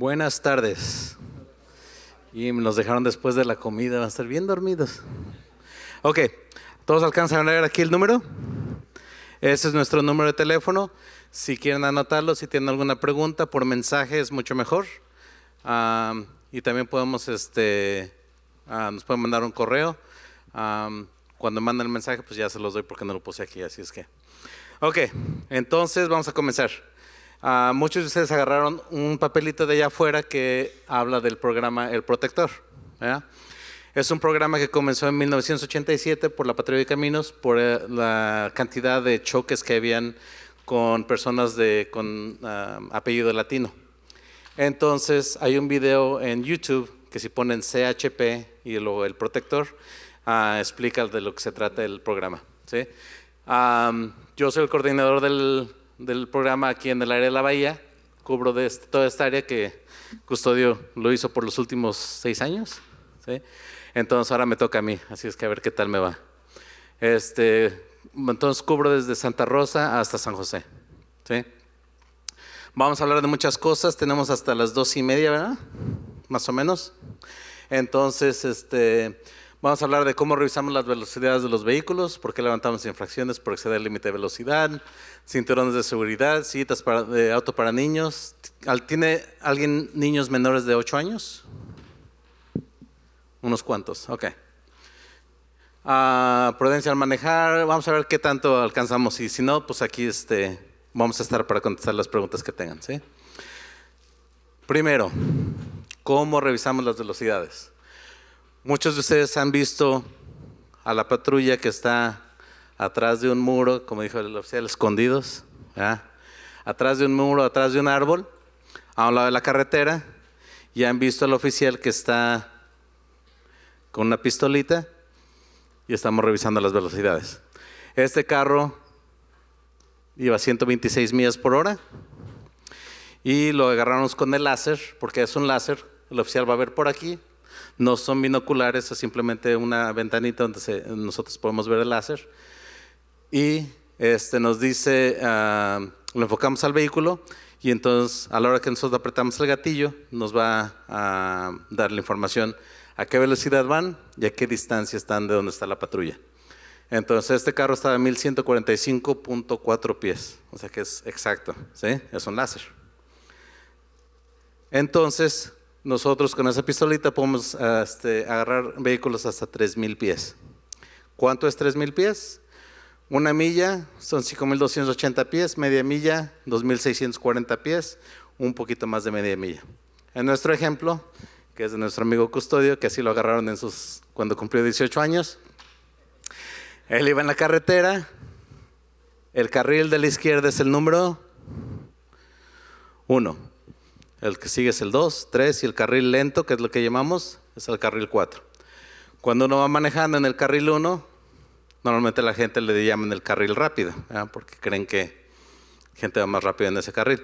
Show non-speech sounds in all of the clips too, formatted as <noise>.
Buenas tardes. Y nos dejaron después de la comida, van a estar bien dormidos. Ok, ¿todos alcanzan a leer aquí el número? Ese es nuestro número de teléfono. Si quieren anotarlo, si tienen alguna pregunta por mensaje es mucho mejor. y también podemos, este, nos pueden mandar un correo. cuando mandan el mensaje, pues ya se los doy porque no lo puse aquí, así es que. Ok, entonces vamos a comenzar muchos de ustedes agarraron un papelito de allá afuera que habla del programa El Protector. Es un programa que comenzó en 1987 por la Patria de Caminos, por eh, la cantidad de choques que habían con personas de, con ah, apellido latino. Entonces hay un video en YouTube que si ponen CHP y luego el protector, ah, explica de lo que se trata el programa. yo soy el coordinador del, del programa aquí en el área de la bahía, cubro de toda esta área que Custodio lo hizo por los últimos seis años. Entonces ahora me toca a mí, así es que a ver qué tal me va. Este, entonces cubro desde Santa Rosa hasta San José. Vamos a hablar de muchas cosas, tenemos hasta las dos y media, ¿verdad? Más o menos. Entonces, este, Vamos a hablar de cómo revisamos las velocidades de los vehículos, por qué levantamos infracciones por exceder el límite de velocidad, cinturones de seguridad, sillitas de auto para niños. ¿Tiene alguien niños menores de 8 años? Unos cuantos, ok. Ah, prudencia al manejar, vamos a ver qué tanto alcanzamos y si no, pues aquí este, vamos a estar para contestar las preguntas que tengan. Primero, ¿cómo revisamos las velocidades? Muchos de ustedes han visto a la patrulla que está atrás de un muro, como dijo el oficial, escondidos, atrás de un muro, atrás de un árbol, a un lado de la carretera, y han visto al oficial que está con una pistolita y estamos revisando las velocidades. Este carro iba 126 millas por hora y lo agarramos con el láser, porque es un láser, el oficial va a ver por aquí, no son binoculares, es simplemente una ventanita donde nosotros podemos ver el láser. Y este, nos dice, ah, lo enfocamos al vehículo y entonces a la hora que nosotros apretamos el gatillo nos va a dar la información a qué velocidad van y a qué distancia están de donde está la patrulla. Entonces este carro está a 1145.4 pies, o sea que es exacto, ¿sí? es un láser. Entonces nosotros con esa pistolita podemos ah, este, agarrar vehículos hasta 3.000 pies. ¿Cuánto es 3.000 pies? Una milla son 5.280 pies, media milla 2.640 pies, un poquito más de media milla. En nuestro ejemplo, que es de nuestro amigo Custodio, que así lo agarraron en sus, cuando cumplió 18 años, él iba en la carretera, el carril de la izquierda es el número 1 el que sigue es el 2, 3 y el carril lento, que es lo que llamamos, es el carril 4. Cuando uno va manejando en el carril 1, normalmente la gente le en el carril rápido, porque creen que gente va más rápido en ese carril.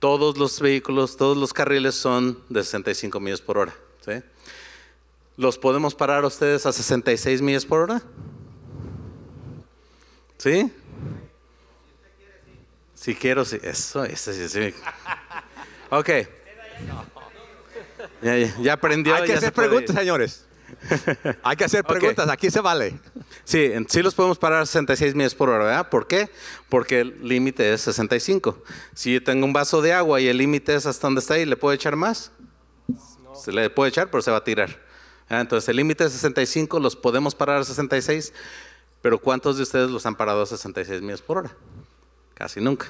Todos los vehículos, todos los carriles son de 65 millas por hora. ¿Los podemos parar ustedes a 66 millas por hora? ¿Sí? Si quiero, sí. Eso, eso sí. Ok. Ya, aprendió. Hay que hacer preguntas, señores. <laughs> Hay que hacer preguntas, aquí se vale. Sí, sí los podemos parar a 66 millas por hora, ¿verdad? ¿Por qué? Porque el límite es 65. Si yo tengo un vaso de agua y el límite es hasta donde está ahí, le puedo echar más, no. se le puede echar, pero se va a tirar. Ah, entonces el límite es 65, los podemos parar a 66, pero ¿cuántos de ustedes los han parado a 66 millas por hora? casi nunca.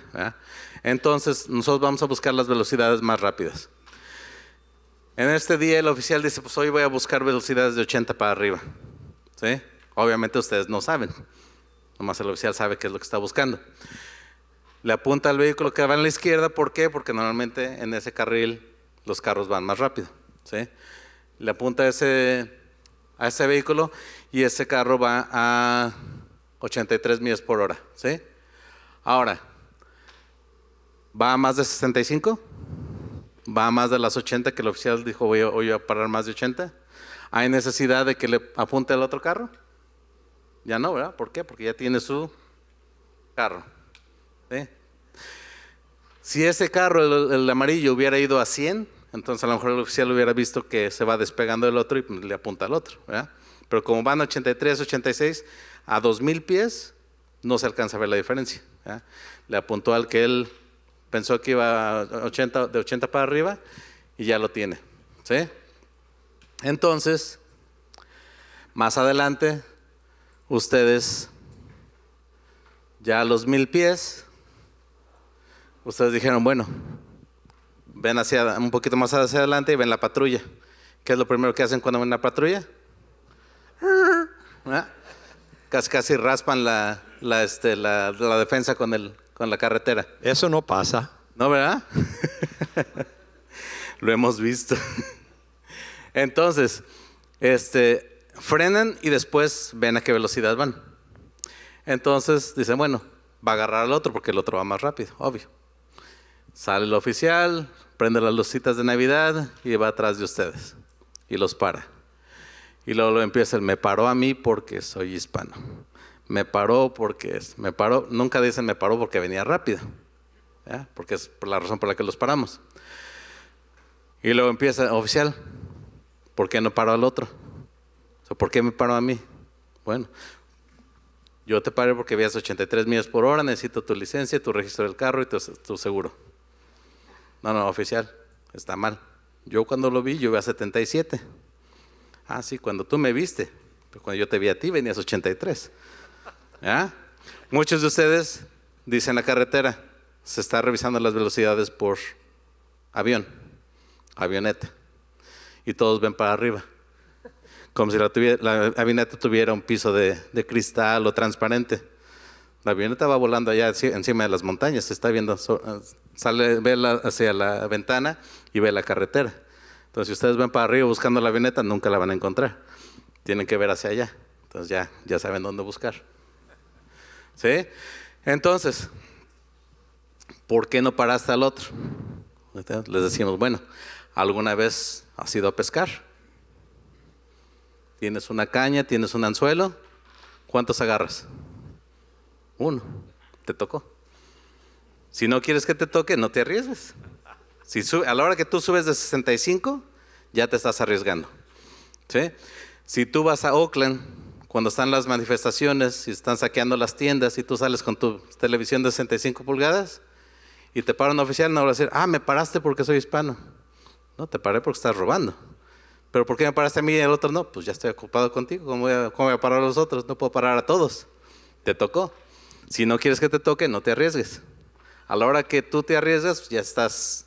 Entonces, nosotros vamos a buscar las velocidades más rápidas. En este día el oficial dice, pues hoy voy a buscar velocidades de 80 para arriba. ¿Sí? Obviamente ustedes no saben. Nomás el oficial sabe qué es lo que está buscando. Le apunta al vehículo que va en la izquierda, ¿por qué? Porque normalmente en ese carril los carros van más rápido. ¿sí? Le apunta a ese, a ese vehículo y ese carro va a 83 millas por hora. ¿sí? Ahora, ¿va a más de 65? ¿Va a más de las 80 que el oficial dijo voy a, voy a parar más de 80? ¿Hay necesidad de que le apunte el otro carro? Ya no, ¿verdad? ¿Por qué? Porque ya tiene su carro. Si ese carro, el, amarillo, hubiera ido a 100, entonces a lo mejor el oficial hubiera visto que se va despegando el otro y pues, le apunta al otro. ¿verdad? Pero como van 83, 86, a 2000 pies, no se alcanza a ver la diferencia. Le apuntó al que él pensó que iba de 80 para arriba y ya lo tiene. Entonces, más adelante, ustedes, ya a los mil pies, ustedes dijeron, bueno, ven hacia, un poquito más hacia adelante y ven la patrulla. ¿Qué es lo primero que hacen cuando ven la patrulla? <laughs> casi, raspan este, la, defensa con, el, con la carretera. Eso no pasa. ¿No, verdad? <laughs> Lo hemos visto. <laughs> Entonces, este, frenan y después ven a qué velocidad van. Entonces dicen, bueno, va a agarrar al otro porque el otro va más rápido, obvio. Sale el oficial, prende las lucitas de Navidad y va atrás de ustedes y los para. Y luego lo empieza, me paró a mí porque soy hispano. Me paró porque es, me paró, nunca dicen me paró porque venía rápido, porque es por la razón por la que los paramos. Y luego empieza, oficial, ¿por qué no paró al otro? O sea, ¿Por qué me paró a mí? Bueno, yo te paré porque veas 83 millas por hora, necesito tu licencia, tu registro del carro y tu, tu seguro. No, no, oficial, está mal. Yo cuando lo vi, yo iba a 77. Ah, sí, cuando tú me viste, cuando yo te vi a ti venías 83. Muchos de ustedes dicen la carretera, se está revisando las velocidades por avión, avioneta, y todos ven para arriba, como si la, avioneta tuviera un piso de, cristal o transparente. La avioneta va volando allá encima de las montañas, se está viendo, sale, ve hacia la ventana y ve la carretera. Entonces, si ustedes ven para arriba buscando la avioneta, nunca la van a encontrar. Tienen que ver hacia allá. Entonces ya, ya saben dónde buscar. ¿Sí? Entonces, ¿por qué no paraste al otro? les decimos, bueno, ¿alguna vez has ido a pescar? Tienes una caña, tienes un anzuelo. ¿Cuántos agarras? Uno. Te tocó. Si no quieres que te toque, no te arriesgues. Si a la hora que tú subes de 65, ya te estás arriesgando. Si tú vas a Oakland, cuando están las manifestaciones y están saqueando las tiendas y tú sales con tu televisión de 65 pulgadas y te para un oficial, no va a decir, ah, me paraste porque soy hispano. No, te paré porque estás robando. Pero ¿por qué me paraste a mí y al otro no? Pues ya estoy ocupado contigo, cómo voy a parar a los otros? No puedo parar a todos. Te tocó. Si no quieres que te toque, no te arriesgues. A la hora que tú te arriesgas, ya estás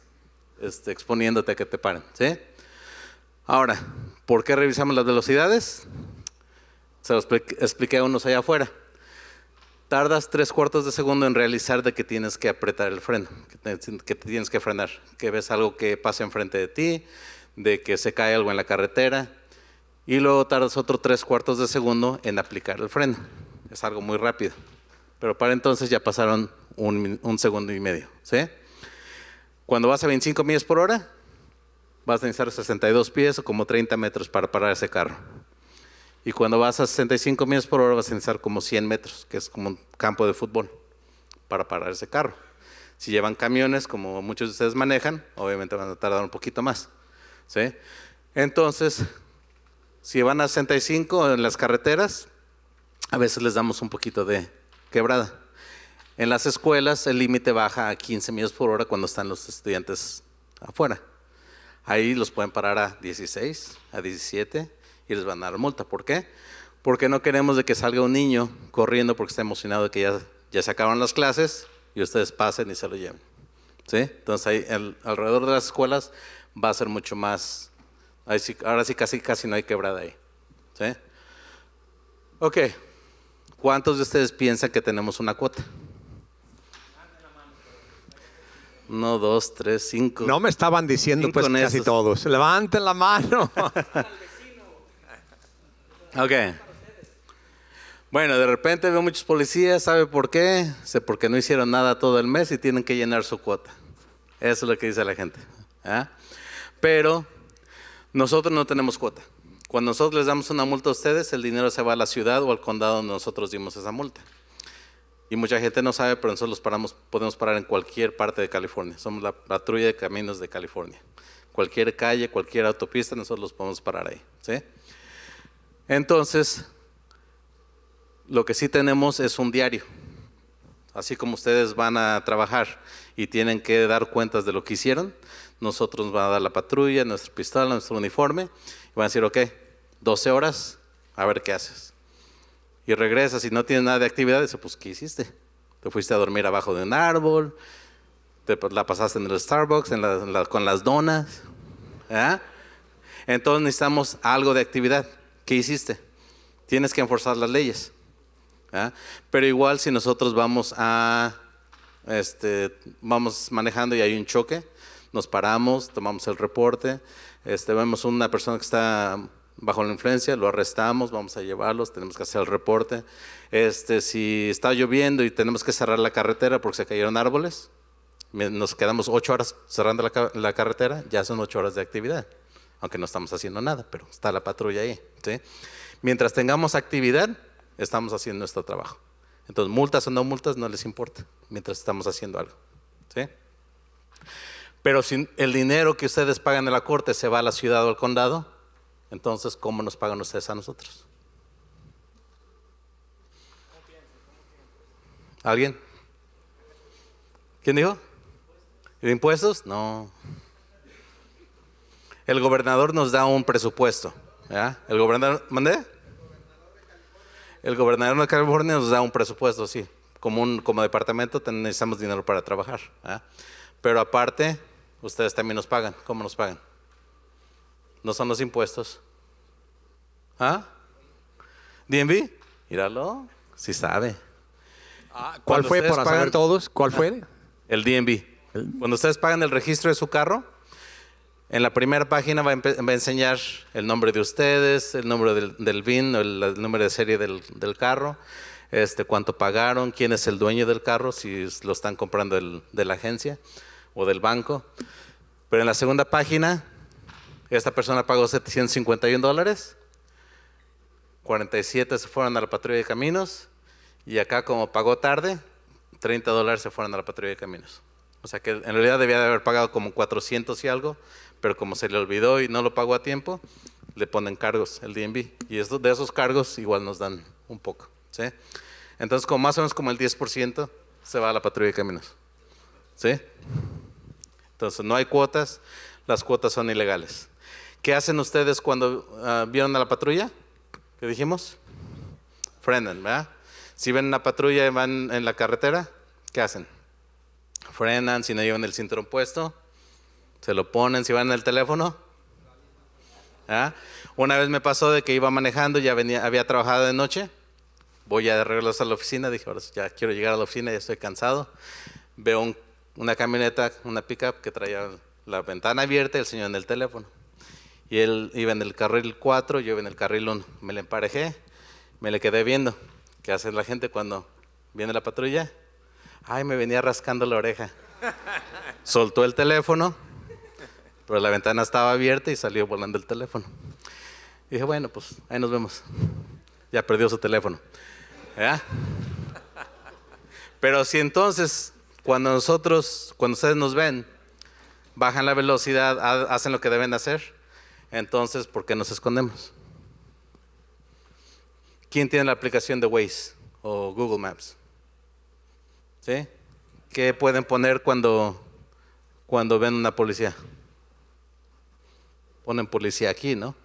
este, exponiéndote a que te paren. ¿sí? Ahora, ¿por qué revisamos las velocidades? Se los expliqué a unos allá afuera. Tardas tres cuartos de segundo en realizar de que tienes que apretar el freno, que, te, tienes que frenar, que ves algo que pasa enfrente de ti, de que se cae algo en la carretera, y luego tardas otro tres cuartos de segundo en aplicar el freno. Es algo muy rápido. Pero para entonces ya pasaron un, un segundo y medio. ¿sí? Cuando vas a 25 millas por hora, vas a necesitar 62 pies o como 30 metros para parar ese carro. Y cuando vas a 65 millas por hora, vas a necesitar como 100 metros, que es como un campo de fútbol, para parar ese carro. Si llevan camiones, como muchos de ustedes manejan, obviamente van a tardar un poquito más. ¿sí? Entonces, si van a 65 en las carreteras, a veces les damos un poquito de quebrada. En las escuelas el límite baja a 15 millas por hora cuando están los estudiantes afuera. Ahí los pueden parar a 16, a 17 y les van a dar multa. ¿Por qué? Porque no queremos de que salga un niño corriendo porque está emocionado de que ya, ya se acaban las clases y ustedes pasen y se lo lleven. ¿Sí? Entonces ahí alrededor de las escuelas va a ser mucho más... ahora sí casi, casi no hay quebrada ahí. Ok. ¿Cuántos de ustedes piensan que tenemos una cuota? No, dos, tres, cinco. No me estaban diciendo pues casi todos. Levanten la mano. <laughs> ok. Bueno, de repente veo muchos policías, ¿sabe por qué? Sé porque no hicieron nada todo el mes y tienen que llenar su cuota. Eso es lo que dice la gente. ¿ah? Pero nosotros no tenemos cuota. Cuando nosotros les damos una multa a ustedes, el dinero se va a la ciudad o al condado donde nosotros dimos esa multa. Y mucha gente no sabe, pero nosotros paramos, podemos parar en cualquier parte de California. Somos la patrulla de caminos de California. Cualquier calle, cualquier autopista, nosotros los podemos parar ahí. ¿sí? Entonces, lo que sí tenemos es un diario. Así como ustedes van a trabajar y tienen que dar cuentas de lo que hicieron, nosotros nos van a dar la patrulla, nuestra pistola, nuestro uniforme, y van a decir, ok, 12 horas, a ver qué haces y regresas y no tienes nada de actividad, actividades, pues ¿qué hiciste? Te fuiste a dormir abajo de un árbol, te la pasaste en el Starbucks en con las donas. ¿ah? Entonces necesitamos algo de actividad. ¿Qué hiciste? Tienes que enforzar las leyes. ¿ah? Pero igual si nosotros vamos a, este, vamos manejando y hay un choque, nos paramos, tomamos el reporte, este, vemos una persona que está bajo la influencia, lo arrestamos, vamos a llevarlos, tenemos que hacer el reporte. Este, si está lloviendo y tenemos que cerrar la carretera porque se cayeron árboles, nos quedamos ocho horas cerrando la, carretera, ya son ocho horas de actividad, aunque no estamos haciendo nada, pero está la patrulla ahí. Mientras tengamos actividad, estamos haciendo nuestro trabajo. Entonces, multas o no multas no les importa mientras estamos haciendo algo. ¿sí? Pero si el dinero que ustedes pagan en la corte se va a la ciudad o al condado, entonces, ¿cómo nos pagan ustedes a nosotros? ¿Alguien? ¿Quién dijo? impuestos? No. El gobernador nos da un presupuesto. ¿El gobernador? ¿Mandé? El gobernador de California nos da un presupuesto, sí. Como, un, como departamento necesitamos dinero para trabajar. Pero aparte, ustedes también nos pagan. ¿Cómo nos pagan? ¿No son los impuestos? ¿Ah? ¿DMV? Míralo, si sabe. Ah, ¿Cuál fue para pagar todos? ¿Cuál ah, fue? El DNB. Cuando ustedes pagan el registro de su carro, en la primera página va a, enseñar el nombre de ustedes, el nombre del, VIN, el, número de serie del, del, carro, este, cuánto pagaron, quién es el dueño del carro, si lo están comprando de la agencia o del banco. Pero en la segunda página esta persona pagó 751 dólares. 47 se fueron a la patrulla de caminos. Y acá, como pagó tarde, 30 dólares se fueron a la patrulla de caminos. O sea que en realidad debía de haber pagado como 400 y algo, pero como se le olvidó y no lo pagó a tiempo, le ponen cargos el DNB. Y de esos cargos igual nos dan un poco. Entonces, como más o menos como el 10% se va a la patrulla de caminos. ¿sí? Entonces, no hay cuotas, las cuotas son ilegales. ¿Qué hacen ustedes cuando ah, vieron a la patrulla? ¿Qué dijimos? Frenan, ¿verdad? Si ven una patrulla y van en la carretera, ¿qué hacen? Frenan, si no llevan el cinturón puesto, se lo ponen, si van en el teléfono. ¿verdad? Una vez me pasó de que iba manejando, ya venía, había trabajado de noche, voy a regresar a la oficina, dije, ahora ya quiero llegar a la oficina, ya estoy cansado. Veo una camioneta, una pickup que traía la ventana abierta y el señor en el teléfono y él iba en el carril 4, yo iba en el carril 1. Me le emparejé, me le quedé viendo. ¿Qué hace la gente cuando viene la patrulla? Ay, me venía rascando la oreja. <laughs> Soltó el teléfono, pero la ventana estaba abierta y salió volando el teléfono. dije, bueno, pues ahí nos vemos. Ya perdió su teléfono. Pero si entonces, cuando nosotros, cuando ustedes nos ven, bajan la velocidad, hacen lo que deben hacer, entonces, ¿por qué nos escondemos? ¿Quién tiene la aplicación de Waze o Google Maps? ¿Sí? ¿Qué pueden poner cuando, cuando ven una policía? Ponen policía aquí, ¿no?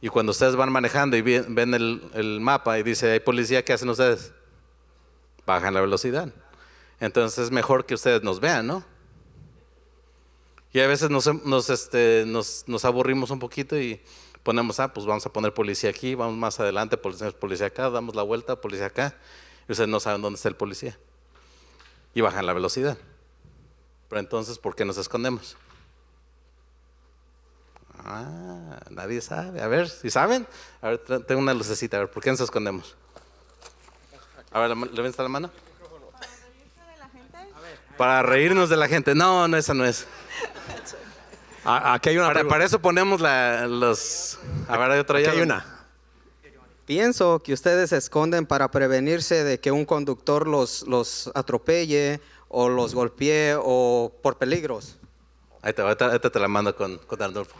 Y cuando ustedes van manejando y ven el, el mapa y dice, hay policía, ¿qué hacen ustedes? Bajan la velocidad. Entonces es mejor que ustedes nos vean, ¿no? Y a veces nos, em, este, nos, aburrimos un poquito y ponemos, ah, pues vamos a poner policía aquí, vamos más adelante, policía, policía acá, damos la vuelta, policía acá, y ustedes no saben dónde está el policía. Y bajan la velocidad. Pero entonces, ¿por qué nos escondemos? Ah, nadie sabe. A ver, si saben, a ver, tengo una lucecita, a ver, ¿por qué nos escondemos? A ver, ¿le la mano? Para reírnos de la gente. No, no, esa no es. Ah, ah, aquí hay una. Para, para eso ponemos la, los. A ver, hay otra ya. Aquí hay una. Pienso que ustedes se esconden para prevenirse de que un conductor los, los atropelle o los golpee o por peligros. Ahí te, te, la mando con, con Arnulfo.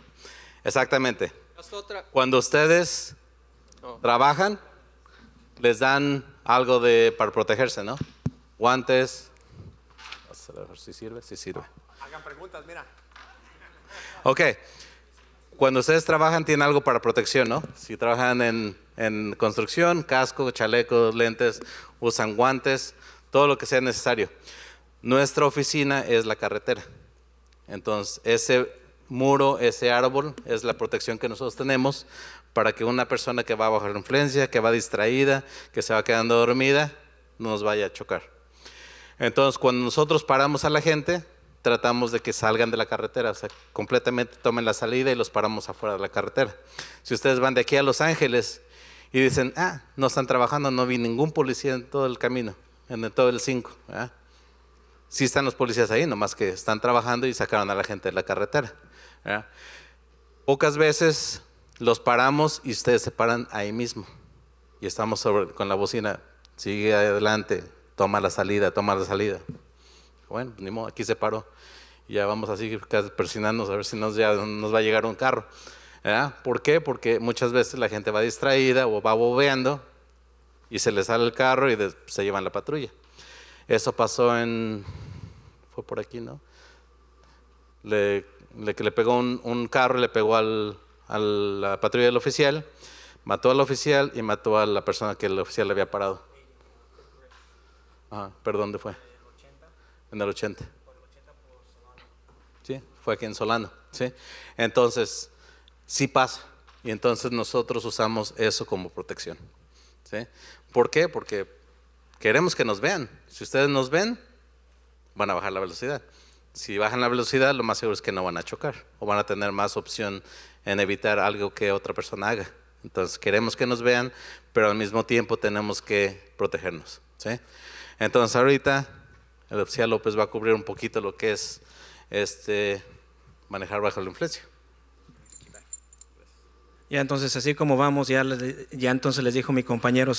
Exactamente. Cuando ustedes trabajan, les dan algo de, para protegerse, ¿no? Guantes. si sirve, si sirve preguntas, mira. Ok. Cuando ustedes trabajan, tienen algo para protección, ¿no? Si trabajan en, en construcción, casco, chalecos, lentes, usan guantes, todo lo que sea necesario. Nuestra oficina es la carretera. Entonces, ese muro, ese árbol, es la protección que nosotros tenemos para que una persona que va bajo la influencia, que va distraída, que se va quedando dormida, no nos vaya a chocar. Entonces, cuando nosotros paramos a la gente, tratamos de que salgan de la carretera, o sea, completamente tomen la salida y los paramos afuera de la carretera. Si ustedes van de aquí a Los Ángeles y dicen, ah, no están trabajando, no vi ningún policía en todo el camino, en todo el 5. ¿ah? Sí están los policías ahí, nomás que están trabajando y sacaron a la gente de la carretera. ¿ah? Pocas veces los paramos y ustedes se paran ahí mismo. Y estamos sobre, con la bocina, sigue adelante, toma la salida, toma la salida bueno, ni modo, aquí se paró. Ya vamos así persinándonos a ver si nos, ya, nos va a llegar un carro. ¿Ah? ¿Por qué? Porque muchas veces la gente va distraída o va bobeando y se le sale el carro y se llevan la patrulla. Eso pasó en, fue por aquí, ¿no? Le, le, pegó un, carro, le pegó a la patrulla del oficial, mató al oficial y mató a la persona que el oficial le había parado. Ah, perdón, ¿dónde fue? En el 80. Sí, fue aquí en Solano. Sí. Entonces, sí pasa. Y entonces nosotros usamos eso como protección. ¿sí? ¿Por qué? Porque queremos que nos vean. Si ustedes nos ven, van a bajar la velocidad. Si bajan la velocidad, lo más seguro es que no van a chocar o van a tener más opción en evitar algo que otra persona haga. Entonces queremos que nos vean, pero al mismo tiempo tenemos que protegernos. Entonces ahorita el oficial López va a cubrir un poquito lo que es este, manejar bajo la influencia. Ya entonces, así como vamos, ya, ya entonces les dijo mi compañero,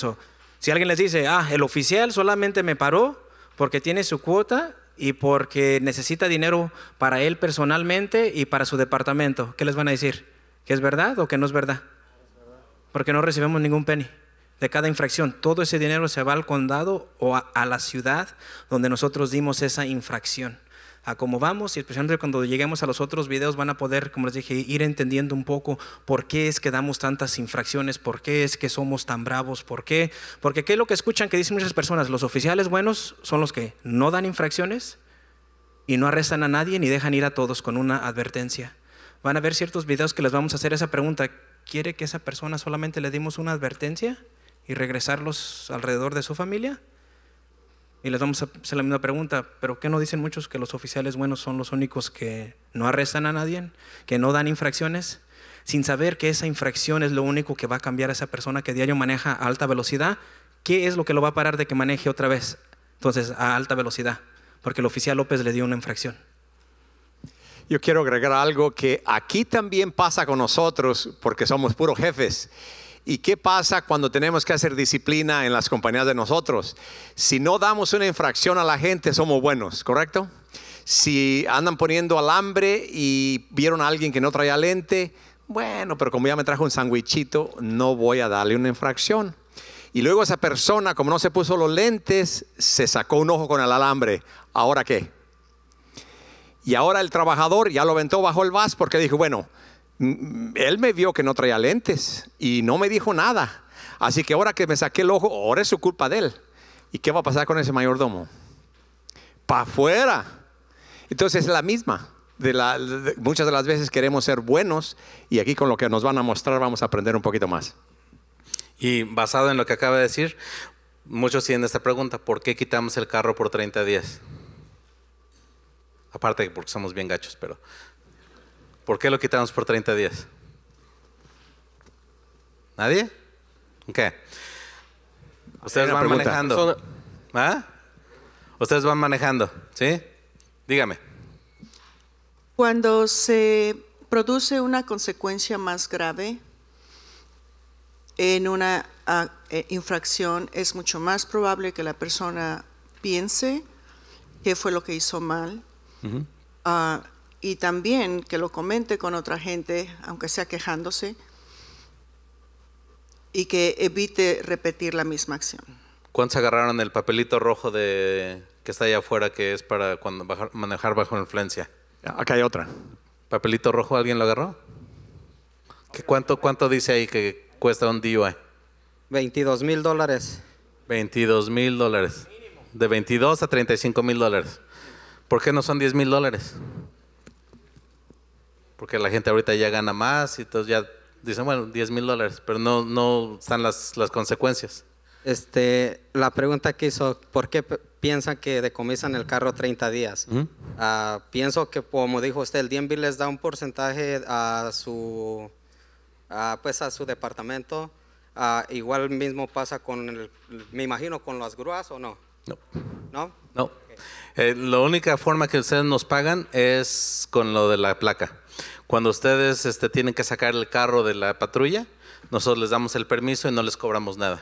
si alguien les dice, ah, el oficial solamente me paró porque tiene su cuota y porque necesita dinero para él personalmente y para su departamento, ¿qué les van a decir? ¿Que es verdad o que no es verdad? Porque no recibimos ningún penny de cada infracción. Todo ese dinero se va al condado o a, la ciudad donde nosotros dimos esa infracción. A cómo vamos y especialmente cuando lleguemos a los otros videos van a poder, como les dije, ir entendiendo un poco por qué es que damos tantas infracciones, por qué es que somos tan bravos, por qué. Porque qué es lo que escuchan que dicen muchas personas, los oficiales buenos son los que no dan infracciones y no arrestan a nadie ni dejan ir a todos con una advertencia. Van a ver ciertos videos que les vamos a hacer esa pregunta, ¿quiere que esa persona solamente le dimos una advertencia? y regresarlos alrededor de su familia? Y les vamos a hacer la misma pregunta, pero ¿qué no dicen muchos que los oficiales buenos son los únicos que no arrestan a nadie, que no dan infracciones, sin saber que esa infracción es lo único que va a cambiar a esa persona que diario maneja a alta velocidad? ¿Qué es lo que lo va a parar de que maneje otra vez? Entonces, a alta velocidad, porque el oficial López le dio una infracción. Yo quiero agregar algo que aquí también pasa con nosotros, porque somos puros jefes. ¿Y qué pasa cuando tenemos que hacer disciplina en las compañías de nosotros? Si no damos una infracción a la gente, somos buenos, ¿correcto? Si andan poniendo alambre y vieron a alguien que no traía lente, bueno, pero como ya me trajo un sandwichito, no voy a darle una infracción. Y luego esa persona, como no se puso los lentes, se sacó un ojo con el alambre. ¿Ahora qué? Y ahora el trabajador ya lo ventó bajo el vas porque dijo, bueno, Mm, él me vio que no traía lentes y no me dijo nada. Así que ahora que me saqué el ojo, ahora es su culpa de él. ¿Y qué va a pasar con ese mayordomo? Para afuera. Entonces es la misma. De muchas de las veces queremos ser buenos y aquí con lo que nos van a mostrar vamos a aprender un poquito más. Y basado en lo que acaba de decir, muchos tienen esta pregunta, ¿por qué quitamos el carro por 30 días? Aparte porque somos bien gachos, pero ¿Por qué lo quitamos por 30 días? ¿Nadie? ¿Qué? Ustedes van manejando. ¿Ah? Ustedes van manejando, ¿sí? Dígame. Cuando se produce una consecuencia más grave en una ah, eh, infracción, es mucho más probable que la persona piense qué fue lo que hizo mal y también que lo comente con otra gente, aunque sea quejándose, y que evite repetir la misma acción. ¿Cuántos agarraron el papelito rojo de que está allá afuera que es para cuando manejar bajo influencia? Acá hay otra. ¿Papelito rojo alguien lo agarró? ¿Qué, cuánto, ¿Cuánto dice ahí que cuesta un DUI? 22 mil dólares. 22 mil dólares. De 22 a 35 mil dólares. ¿Por qué no son 10 mil dólares? porque la gente ahorita ya gana más y entonces ya dicen, bueno, 10 mil dólares, pero no, no están las, las consecuencias. Este, la pregunta que hizo, ¿por qué piensan que decomisan el carro 30 días? Ah, pienso que, como dijo usted, el DMV les da un porcentaje a su, pues a su departamento. Ah, igual mismo pasa con, el, me imagino, con las grúas o no. No. ¿No? No. Eh, la única forma que ustedes nos pagan es con lo de la placa. Cuando ustedes este, tienen que sacar el carro de la patrulla, nosotros les damos el permiso y no les cobramos nada.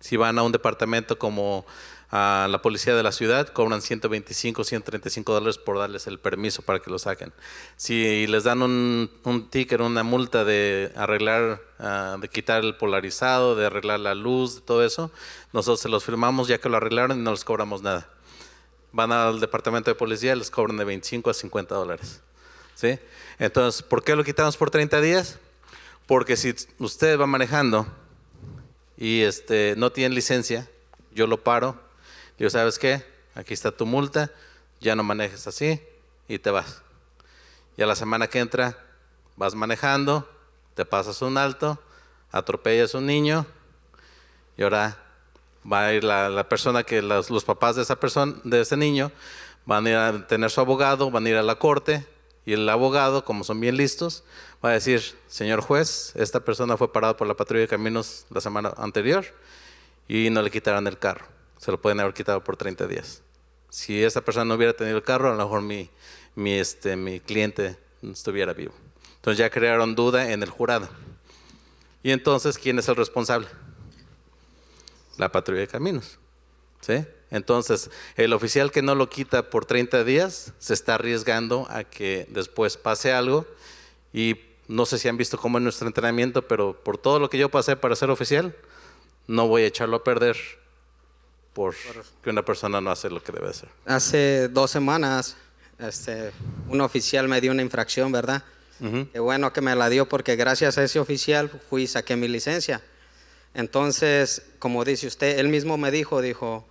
Si van a un departamento como a la policía de la ciudad, cobran 125, 135 dólares por darles el permiso para que lo saquen. Si les dan un, un ticket, una multa de arreglar, ah, de quitar el polarizado, de arreglar la luz, todo eso, nosotros se los firmamos ya que lo arreglaron y no les cobramos nada. Van al departamento de policía, y les cobran de 25 a 50 dólares. ¿sí? Entonces, ¿por qué lo quitamos por 30 días? Porque si usted va manejando y este, no tiene licencia, yo lo paro, yo, ¿sabes qué? Aquí está tu multa, ya no manejes así y te vas. Y a la semana que entra, vas manejando, te pasas un alto, atropellas un niño y ahora va a ir la, persona que los papás de esa persona, de ese niño, van a ir a tener su abogado, van a ir a la corte y el abogado, como son bien listos, va a decir, señor juez, esta persona fue parada por la patrulla de caminos la semana anterior y no le quitaron el carro. Se lo pueden haber quitado por 30 días. Si esta persona no hubiera tenido el carro, a lo mejor mi, mi, este, mi cliente estuviera vivo. Entonces ya crearon duda en el jurado. Y entonces, ¿quién es el responsable? La patrulla de caminos. ¿Sí? Entonces, el oficial que no lo quita por 30 días se está arriesgando a que después pase algo y no sé si han visto cómo en nuestro entrenamiento, pero por todo lo que yo pasé para ser oficial, no voy a echarlo a perder por que una persona no hace lo que debe hacer. Hace dos semanas, este, un oficial me dio una infracción, ¿verdad? bueno que me la dio porque gracias a ese oficial fui y saqué mi licencia. Entonces, como dice usted, él mismo me dijo, dijo,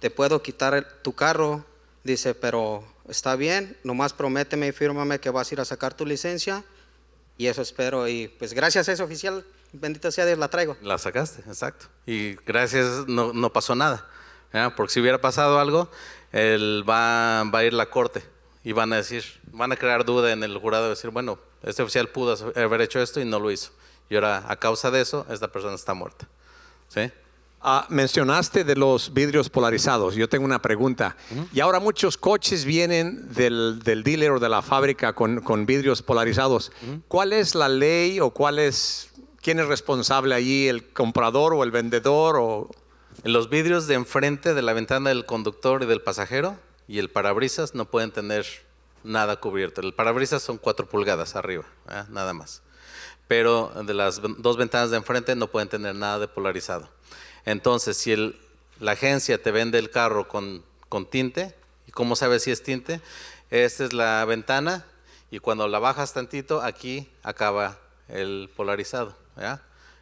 te puedo quitar tu carro. Dice, pero está bien, nomás prométeme y fírmame que vas a ir a sacar tu licencia. Y eso espero. Y pues gracias a ese oficial, bendito sea Dios, la traigo. La sacaste, exacto. Y gracias, no, pasó nada. ¿eh? Porque si hubiera pasado algo, él va, a ir la corte y van a decir, van a crear duda en el jurado, decir, bueno, este oficial pudo haber hecho esto y no lo hizo. Y ahora, a causa de eso, esta persona está muerta. ¿Sí? Ah, mencionaste de los vidrios polarizados. Yo tengo una pregunta. Y ahora muchos coches vienen del, del dealer o de la fábrica con, con vidrios polarizados. ¿Cuál es la ley o cuál es, quién es responsable allí, el comprador o el vendedor? O... Los vidrios de enfrente de la ventana del conductor y del pasajero y el parabrisas no pueden tener nada cubierto. El parabrisas son cuatro pulgadas arriba, ¿eh? nada más. Pero de las dos ventanas de enfrente no pueden tener nada de polarizado. Entonces, si la agencia te vende el carro con, tinte, ¿y cómo sabes si es tinte? Esta es la ventana y cuando la bajas tantito, aquí acaba el polarizado.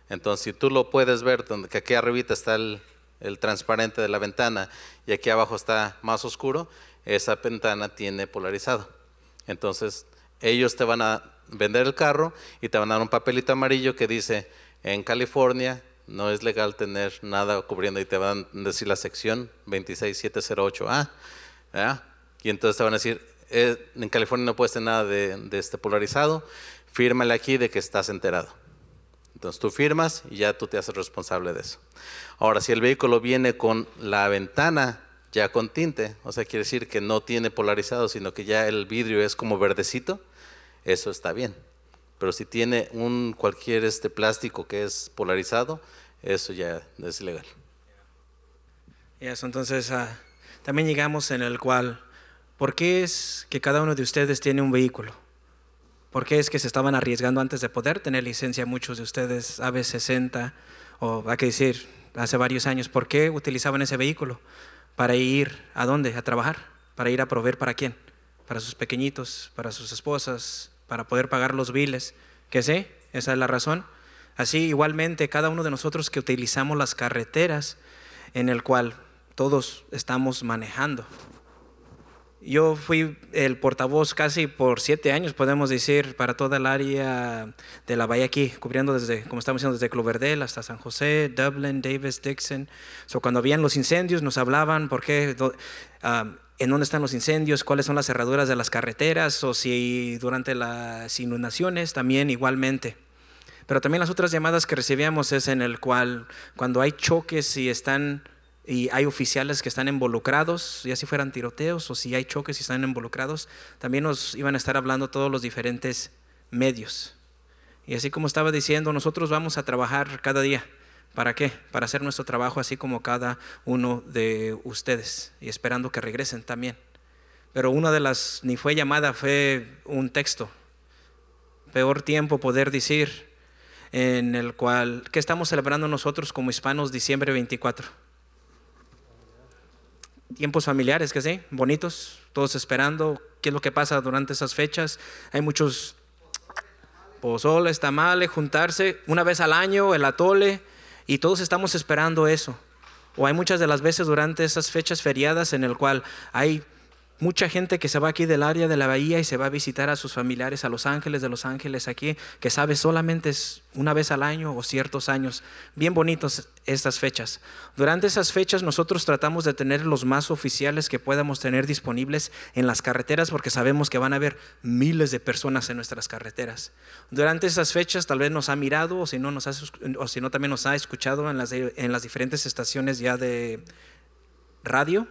Entonces, si tú lo puedes ver, que aquí arribita está el, el transparente de la ventana y aquí abajo está más oscuro, esa ventana tiene polarizado. Entonces, ellos te van a vender el carro y te van a dar un papelito amarillo que dice, en California no es legal tener nada cubriendo y te van a decir la sección 26708A. Y entonces te van a decir, eh, en California no puedes tener nada de, de, este polarizado, fírmale aquí de que estás enterado. Entonces tú firmas y ya tú te haces responsable de eso. Ahora, si el vehículo viene con la ventana ya con tinte, o sea, quiere decir que no tiene polarizado, sino que ya el vidrio es como verdecito, eso está bien pero si tiene un cualquier este plástico que es polarizado, eso ya es ilegal. Eso, entonces ah, también llegamos en el cual, ¿por qué es que cada uno de ustedes tiene un vehículo? ¿Por qué es que se estaban arriesgando antes de poder tener licencia muchos de ustedes AB60 o hay que decir hace varios años? ¿Por qué utilizaban ese vehículo? ¿Para ir a dónde? ¿A trabajar? ¿Para ir a proveer para quién? Para sus pequeñitos, para sus esposas, para poder pagar los biles, ¿Qué sé, esa es la razón. Así igualmente cada uno de nosotros que utilizamos las carreteras en el cual todos estamos manejando. Yo fui el portavoz casi por siete años, podemos decir, para toda el área de la bahía aquí, cubriendo desde, como estamos diciendo, desde Cloverdale hasta San José, Dublin, Davis, Dixon. cuando habían los incendios nos hablaban por qué. Ah, en dónde están los incendios, cuáles son las cerraduras de las carreteras o si durante las inundaciones también igualmente. Pero también las otras llamadas que recibíamos es en el cual cuando hay choques y están y hay oficiales que están involucrados, ya si fueran tiroteos o si hay choques y están involucrados, también nos iban a estar hablando todos los diferentes medios. Y así como estaba diciendo, nosotros vamos a trabajar cada día. ¿Para qué? Para hacer nuestro trabajo así como cada uno de ustedes y esperando que regresen también. Pero una de las, ni fue llamada, fue un texto. Peor tiempo poder decir en el cual, ¿qué estamos celebrando nosotros como hispanos diciembre 24? Tiempos familiares, que sí, bonitos, todos esperando qué es lo que pasa durante esas fechas. Hay muchos pozoles, tamales, juntarse una vez al año, el atole y todos estamos esperando eso. O hay muchas de las veces durante esas fechas feriadas en el cual hay mucha gente que se va aquí del área de la bahía y se va a visitar a sus familiares a Los Ángeles, de Los Ángeles aquí, que sabe solamente una vez al año o ciertos años. Bien bonitos estas fechas. Durante esas fechas nosotros tratamos de tener los más oficiales que podamos tener disponibles en las carreteras porque sabemos que van a haber miles de personas en nuestras carreteras. Durante esas fechas tal vez nos ha mirado o si no, nos si no también nos ha escuchado en las, en las diferentes estaciones ya de radio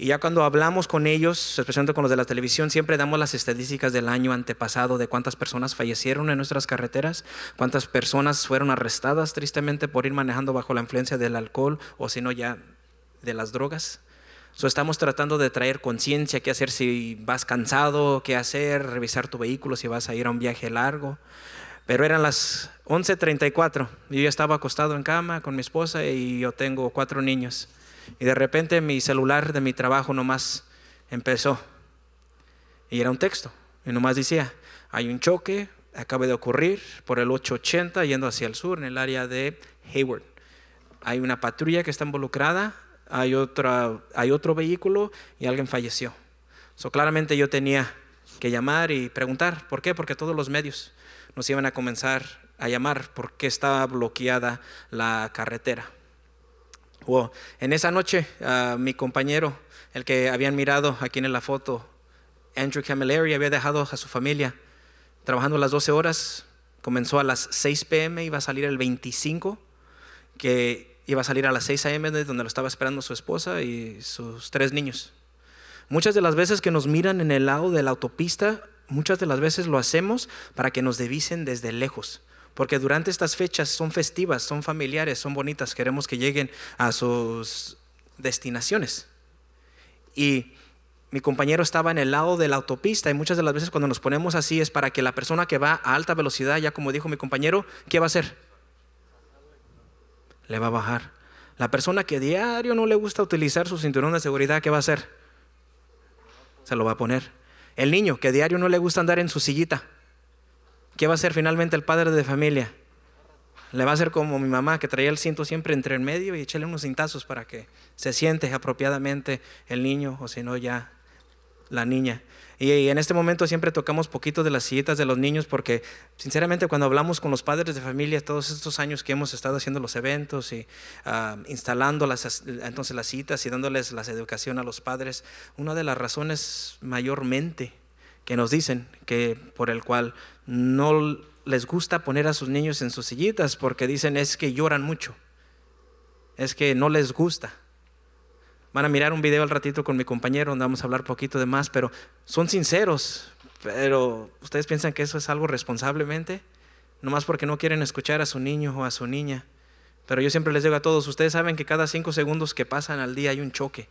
y ya cuando hablamos con ellos, especialmente con los de la televisión, siempre damos las estadísticas del año antepasado de cuántas personas fallecieron en nuestras carreteras, cuántas personas fueron arrestadas tristemente por ir manejando bajo la influencia del alcohol o si no ya de las drogas. So, estamos tratando de traer conciencia, qué hacer si vas cansado, qué hacer, revisar tu vehículo si vas a ir a un viaje largo. Pero eran las 11:34 y ya estaba acostado en cama con mi esposa y yo tengo cuatro niños. Y de repente mi celular de mi trabajo nomás empezó. Y era un texto. Y nomás decía, hay un choque, acaba de ocurrir por el 880 yendo hacia el sur, en el área de Hayward. Hay una patrulla que está involucrada, hay, otra, hay otro vehículo y alguien falleció. So, claramente yo tenía que llamar y preguntar. ¿Por qué? Porque todos los medios nos iban a comenzar a llamar porque estaba bloqueada la carretera. En esa noche, mi compañero, el que habían mirado aquí en la foto, Andrew Camilleri, había dejado a su familia trabajando las 12 horas. Comenzó a las 6 pm, iba a salir el 25, que iba a salir a las 6 am, donde lo estaba esperando su esposa y sus tres niños. Muchas de las veces que nos miran en el lado de la autopista, muchas de las veces lo hacemos para que nos devisen desde lejos porque durante estas fechas son festivas, son familiares, son bonitas, queremos que lleguen a sus destinaciones. Y mi compañero estaba en el lado de la autopista y muchas de las veces cuando nos ponemos así es para que la persona que va a alta velocidad, ya como dijo mi compañero, ¿qué va a hacer? Le va a bajar. La persona que diario no le gusta utilizar su cinturón de seguridad, ¿qué va a hacer? Se lo va a poner. El niño que diario no le gusta andar en su sillita, ¿Qué va a hacer finalmente el padre de familia? Le va a hacer como mi mamá, que traía el cinto siempre entre el medio y echarle unos cintazos para que se siente apropiadamente el niño o si no ya la niña. Y, en este momento siempre tocamos poquito de las sillitas de los niños porque sinceramente cuando hablamos con los padres de familia todos estos años que hemos estado haciendo los eventos y ah, instalando las, entonces las citas y dándoles la educación a los padres, una de las razones mayormente que nos dicen que por el cual no les gusta poner a sus niños en sus sillitas porque dicen es que lloran mucho, es que no les gusta. Van a mirar un video al ratito con mi compañero donde vamos a hablar poquito de más, pero son sinceros, pero ustedes piensan que eso es algo responsablemente, no más porque no quieren escuchar a su niño o a su niña. Pero yo siempre les digo a todos, ustedes saben que cada cinco segundos que pasan al día hay un choque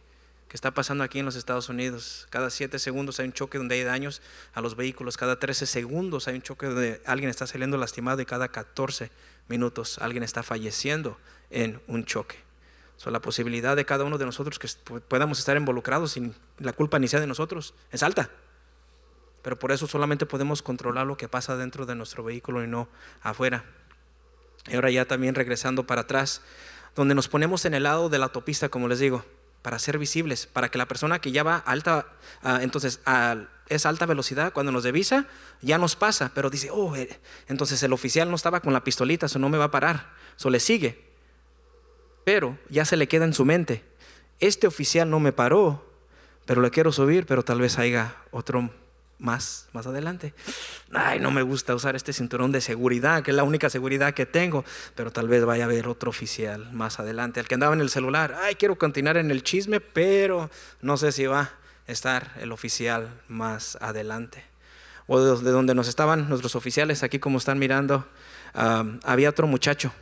que está pasando aquí en los Estados Unidos. Cada siete segundos hay un choque donde hay daños a los vehículos, cada 13 segundos hay un choque donde alguien está saliendo lastimado y cada 14 minutos alguien está falleciendo en un choque. la posibilidad de cada uno de nosotros que podamos estar involucrados sin la culpa ni sea de nosotros es alta. Pero por eso solamente podemos controlar lo que pasa dentro de nuestro vehículo y no afuera. Y ahora ya también regresando para atrás, donde nos ponemos en el lado de la autopista, como les digo para ser visibles, para que la persona que ya va a alta, ah, entonces a, ah, es alta velocidad, cuando nos devisa, ya nos pasa, pero dice, oh, eh", entonces el oficial no estaba con la pistolita, eso no me va a parar, eso le sigue. Pero ya se le queda en su mente, este oficial no me paró, pero le quiero subir, pero tal vez haya otro más, más adelante. Ay, no me gusta usar este cinturón de seguridad, que es la única seguridad que tengo, pero tal vez vaya a haber otro oficial más adelante, el que andaba en el celular. Ay, quiero continuar en el chisme, pero no sé si va a estar el oficial más adelante. O de donde nos estaban nuestros oficiales, aquí como están mirando, había otro muchacho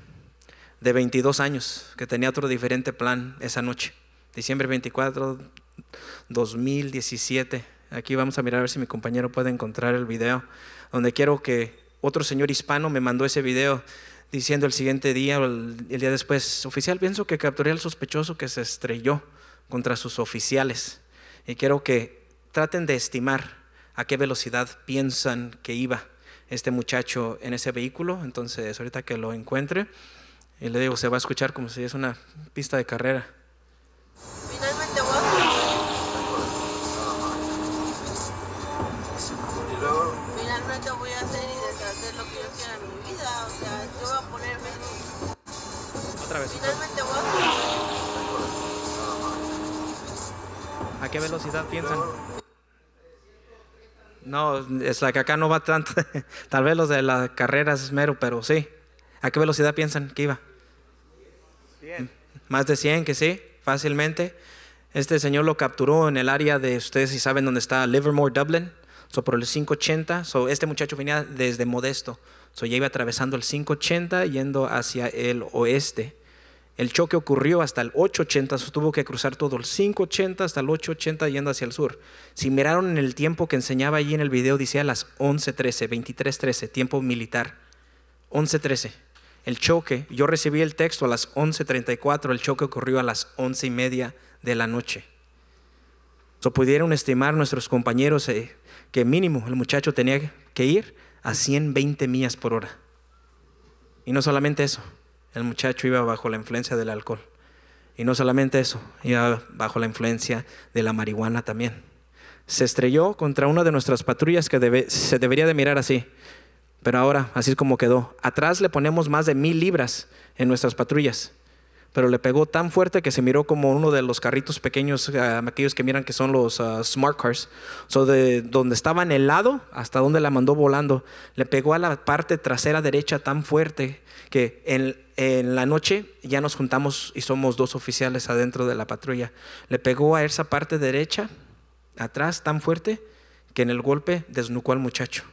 de 22 años que tenía otro diferente plan esa noche, diciembre 24, 2017 Aquí vamos a mirar a ver si mi compañero puede encontrar el video, donde quiero que otro señor hispano me mandó ese video diciendo el siguiente día o el, día después, oficial, pienso que capturé al sospechoso que se estrelló contra sus oficiales. Y quiero que traten de estimar a qué velocidad piensan que iba este muchacho en ese vehículo. Entonces, ahorita que lo encuentre, y le digo, se va a escuchar como si es una pista de carrera. ¿A qué velocidad piensan? No, es la que acá no va tanto. <laughs> Tal vez los de las carreras es mero, pero sí. ¿A qué velocidad piensan que iba? Más de 100, que sí, fácilmente. Este señor lo capturó en el área de, ustedes si saben dónde está, Livermore, Dublin, so por el 580. So este muchacho venía desde Modesto, so ya iba atravesando el 580 yendo hacia el oeste. El choque ocurrió hasta el 880, tuvo que cruzar todo el 580 hasta el 880 yendo hacia el sur. Si miraron en el tiempo que enseñaba allí en el video, decía las 11:13, 23:13, tiempo militar. 11:13. El choque, yo recibí el texto a las 11:34, el choque ocurrió a las 11 y media de la noche. So pudieron estimar nuestros compañeros eh, que mínimo el muchacho tenía que ir a 120 millas por hora. Y no solamente eso, el muchacho iba bajo la influencia del alcohol. Y no solamente eso, iba bajo la influencia de la marihuana también. Se estrelló contra una de nuestras patrullas que se debería de mirar así. Pero ahora, así es como quedó. Atrás le ponemos más de mil libras en nuestras patrullas. Pero le pegó tan fuerte que se miró como uno de los carritos pequeños, eh, aquellos que miran que son los ah, smart cars. So de donde estaba en el lado hasta donde la mandó volando. Le pegó a la parte trasera derecha tan fuerte que en, en la noche ya nos juntamos y somos dos oficiales adentro de la patrulla. Le pegó a esa parte derecha, atrás, tan fuerte, que en el golpe desnucó al muchacho.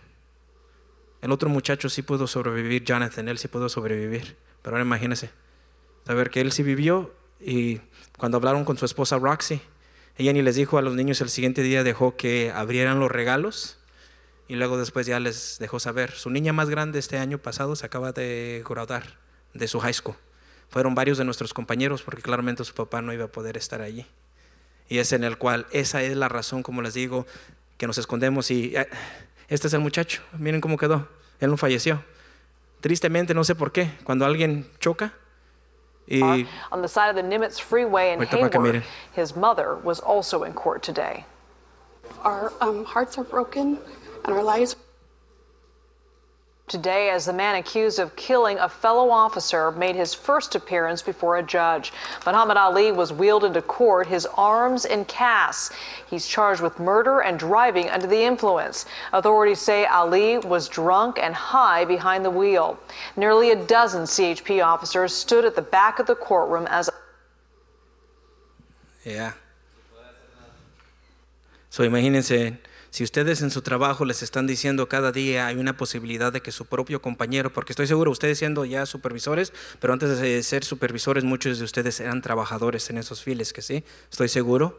El otro muchacho sí pudo sobrevivir, Jonathan, él sí pudo sobrevivir. Pero ahora imagínense, saber que él sí vivió y cuando hablaron con su esposa Roxy, ella ni les dijo a los niños el siguiente día, dejó que abrieran los regalos y luego después ya les dejó saber. Su niña más grande este año pasado se acaba de graduar de su high school. Fueron varios de nuestros compañeros porque claramente su papá no iba a poder estar allí. Y es en el cual, esa es la razón, como les digo, que nos escondemos y eh, este es el muchacho, miren cómo quedó, él no falleció. Tristemente, no sé por qué, cuando alguien choca, y ah, on the side of the Nimitz freeway in Hayward, his mother was also in court today. Our um, hearts are broken and our lives today as the man accused of killing a fellow officer made his first appearance before a judge. Muhammad Ali was wheeled into court, his arms in casts. He's charged with murder and driving under the influence. Authorities say Ali was drunk and high behind the wheel. Nearly a dozen CHP officers stood at the back of the courtroom as Yeah. So saying. Si ustedes en su trabajo les están diciendo cada día hay una posibilidad de que su propio compañero, porque estoy seguro, ustedes siendo ya supervisores, pero antes de ser supervisores muchos de ustedes eran trabajadores en esos files, que sí, estoy seguro.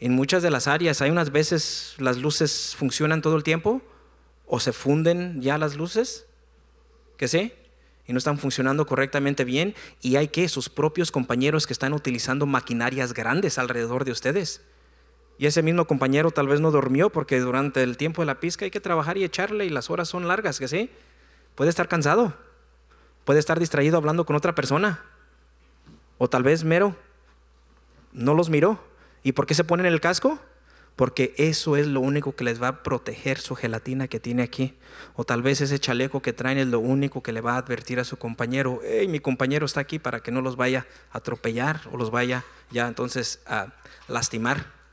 En muchas de las áreas hay unas veces las luces funcionan todo el tiempo o se funden ya las luces, que sí y no están funcionando correctamente bien y hay que sus propios compañeros que están utilizando maquinarias grandes alrededor de ustedes. Y ese mismo compañero tal vez no durmió porque durante el tiempo de la pizca hay que trabajar y echarle y las horas son largas, que sí. Puede estar cansado, puede estar distraído hablando con otra persona. O tal vez mero no los miró. ¿Y por qué se ponen el casco? Porque eso es lo único que les va a proteger su gelatina que tiene aquí. O tal vez ese chaleco que traen es lo único que le va a advertir a su compañero, hey, mi compañero está aquí para que no los vaya a atropellar o los vaya ya entonces a lastimar